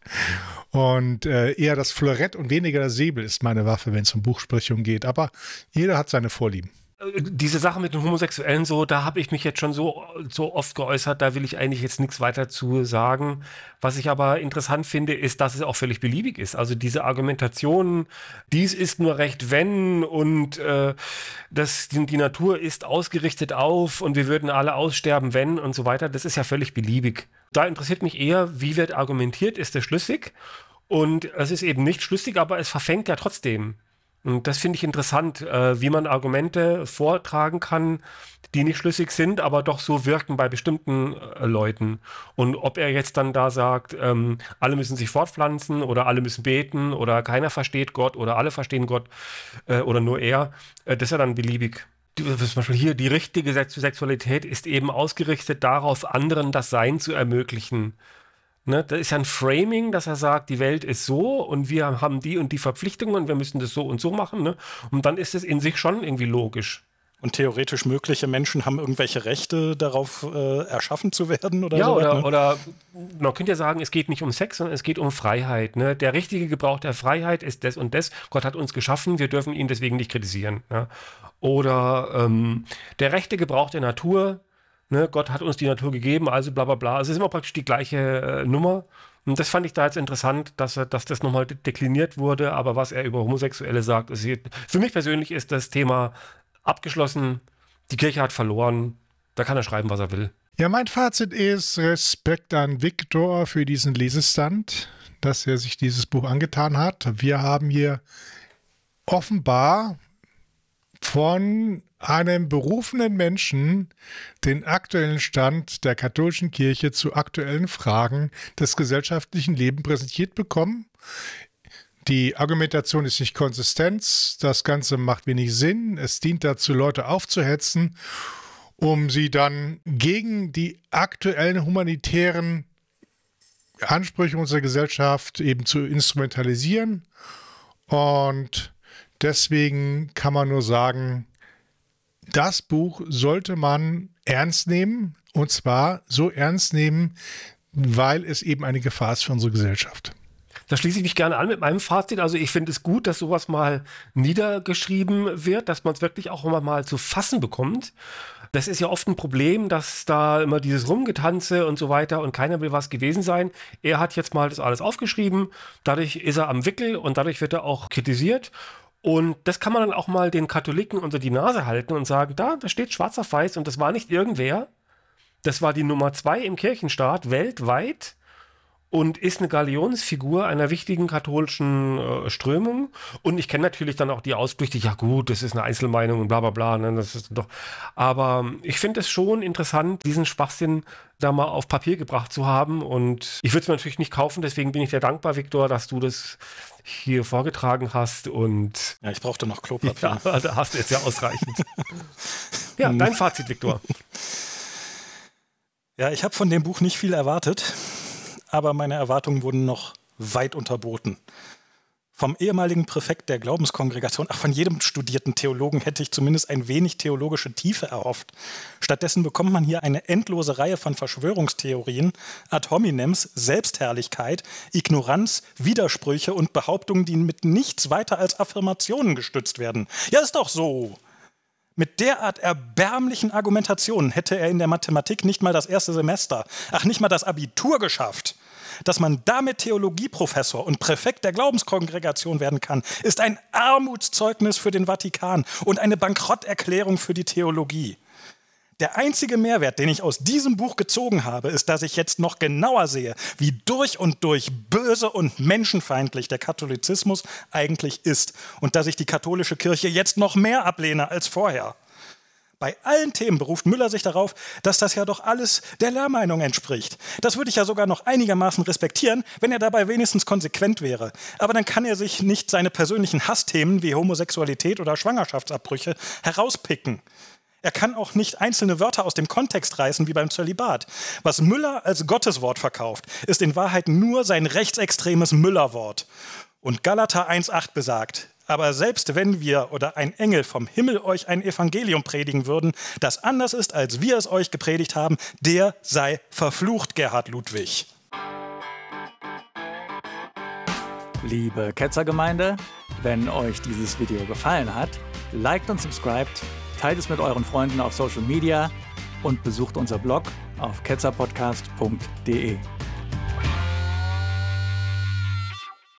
Und äh, eher das Florett und weniger der Säbel ist meine Waffe, wenn es um Buchsprechung geht. Aber jeder hat seine Vorlieben diese Sache mit den Homosexuellen so, da habe ich mich jetzt schon so, so oft geäußert, da will ich eigentlich jetzt nichts weiter zu sagen. Was ich aber interessant finde, ist, dass es auch völlig beliebig ist. Also diese Argumentation, dies ist nur recht, wenn und äh, das, die, die Natur ist ausgerichtet auf und wir würden alle aussterben, wenn und so weiter, das ist ja völlig beliebig. Da interessiert mich eher, wie wird argumentiert, ist das schlüssig? Und es ist eben nicht schlüssig, aber es verfängt ja trotzdem. Und das finde ich interessant, äh, wie man Argumente vortragen kann, die nicht schlüssig sind, aber doch so wirken bei bestimmten äh, Leuten. Und ob er jetzt dann da sagt, ähm, alle müssen sich fortpflanzen oder alle müssen beten oder keiner versteht Gott oder alle verstehen Gott äh, oder nur er, äh, das ist ja dann beliebig. Die, zum Beispiel hier, die richtige Sexualität ist eben ausgerichtet darauf, anderen das Sein zu ermöglichen. Ne, da ist ja ein Framing, dass er sagt, die Welt ist so und wir haben die und die Verpflichtungen und wir müssen das so und so machen. Ne? Und dann ist es in sich schon irgendwie logisch. Und theoretisch mögliche Menschen haben irgendwelche Rechte darauf äh, erschaffen zu werden oder Ja, so oder, ne? oder man könnte ja sagen, es geht nicht um Sex, sondern es geht um Freiheit. Ne? Der richtige Gebrauch der Freiheit ist das und das. Gott hat uns geschaffen, wir dürfen ihn deswegen nicht kritisieren. Ne? Oder ähm, der rechte Gebrauch der Natur, ne, Gott hat uns die Natur gegeben, also bla bla bla. Also es ist immer praktisch die gleiche äh, Nummer. Und das fand ich da jetzt interessant, dass, dass das nochmal de dekliniert wurde. Aber was er über Homosexuelle sagt, ist, für mich persönlich ist das Thema abgeschlossen. Die Kirche hat verloren. Da kann er schreiben, was er will. Ja, mein Fazit ist Respekt an Viktor für diesen Lesestand, dass er sich dieses Buch angetan hat. Wir haben hier offenbar von einem berufenen Menschen den aktuellen Stand der katholischen Kirche zu aktuellen Fragen des gesellschaftlichen Lebens präsentiert bekommen. Die Argumentation ist nicht konsistent, das Ganze macht wenig Sinn, es dient dazu, Leute aufzuhetzen, um sie dann gegen die aktuellen humanitären Ansprüche unserer Gesellschaft eben zu instrumentalisieren. Und deswegen kann man nur sagen, das Buch sollte man ernst nehmen und zwar so ernst nehmen, weil es eben eine Gefahr ist für unsere Gesellschaft. Da schließe ich mich gerne an mit meinem Fazit. Also ich finde es gut, dass sowas mal niedergeschrieben wird, dass man es wirklich auch immer mal zu fassen bekommt. Das ist ja oft ein Problem, dass da immer dieses Rumgetanze und so weiter und keiner will was gewesen sein. Er hat jetzt mal das alles aufgeschrieben, dadurch ist er am Wickel und dadurch wird er auch kritisiert. Und das kann man dann auch mal den Katholiken unter die Nase halten und sagen, da, da steht schwarz auf weiß und das war nicht irgendwer. Das war die Nummer zwei im Kirchenstaat weltweit und ist eine Galionsfigur einer wichtigen katholischen äh, Strömung. Und ich kenne natürlich dann auch die Ausbrüche, ja gut, das ist eine Einzelmeinung und bla bla bla, ne, das ist doch. Aber ähm, ich finde es schon interessant, diesen Schwachsinn da mal auf Papier gebracht zu haben. Und ich würde es mir natürlich nicht kaufen, deswegen bin ich dir dankbar, Viktor, dass du das hier vorgetragen hast und. Ja, ich brauchte noch *laughs* Klopapier. Ja, da hast du jetzt ja ausreichend. *laughs* ja, hm. dein Fazit, Viktor. Ja, ich habe von dem Buch nicht viel erwartet, aber meine Erwartungen wurden noch weit unterboten vom ehemaligen Präfekt der Glaubenskongregation, ach, von jedem studierten Theologen hätte ich zumindest ein wenig theologische Tiefe erhofft. Stattdessen bekommt man hier eine endlose Reihe von Verschwörungstheorien, ad hominems, Selbstherrlichkeit, Ignoranz, Widersprüche und Behauptungen, die mit nichts weiter als Affirmationen gestützt werden. Ja, ist doch so. Mit derart erbärmlichen Argumentationen hätte er in der Mathematik nicht mal das erste Semester, ach nicht mal das Abitur geschafft dass man damit Theologieprofessor und Präfekt der Glaubenskongregation werden kann, ist ein Armutszeugnis für den Vatikan und eine Bankrotterklärung für die Theologie. Der einzige Mehrwert, den ich aus diesem Buch gezogen habe, ist, dass ich jetzt noch genauer sehe, wie durch und durch böse und menschenfeindlich der Katholizismus eigentlich ist und dass ich die katholische Kirche jetzt noch mehr ablehne als vorher. Bei allen Themen beruft Müller sich darauf, dass das ja doch alles der Lehrmeinung entspricht. Das würde ich ja sogar noch einigermaßen respektieren, wenn er dabei wenigstens konsequent wäre. Aber dann kann er sich nicht seine persönlichen Hassthemen wie Homosexualität oder Schwangerschaftsabbrüche herauspicken. Er kann auch nicht einzelne Wörter aus dem Kontext reißen wie beim Zölibat. Was Müller als Gotteswort verkauft, ist in Wahrheit nur sein rechtsextremes Müllerwort. Und Galater 1.8 besagt, aber selbst wenn wir oder ein Engel vom Himmel euch ein Evangelium predigen würden, das anders ist, als wir es euch gepredigt haben, der sei verflucht, Gerhard Ludwig. Liebe Ketzergemeinde, wenn euch dieses Video gefallen hat, liked und subscribed, teilt es mit euren Freunden auf Social Media und besucht unser Blog auf ketzerpodcast.de.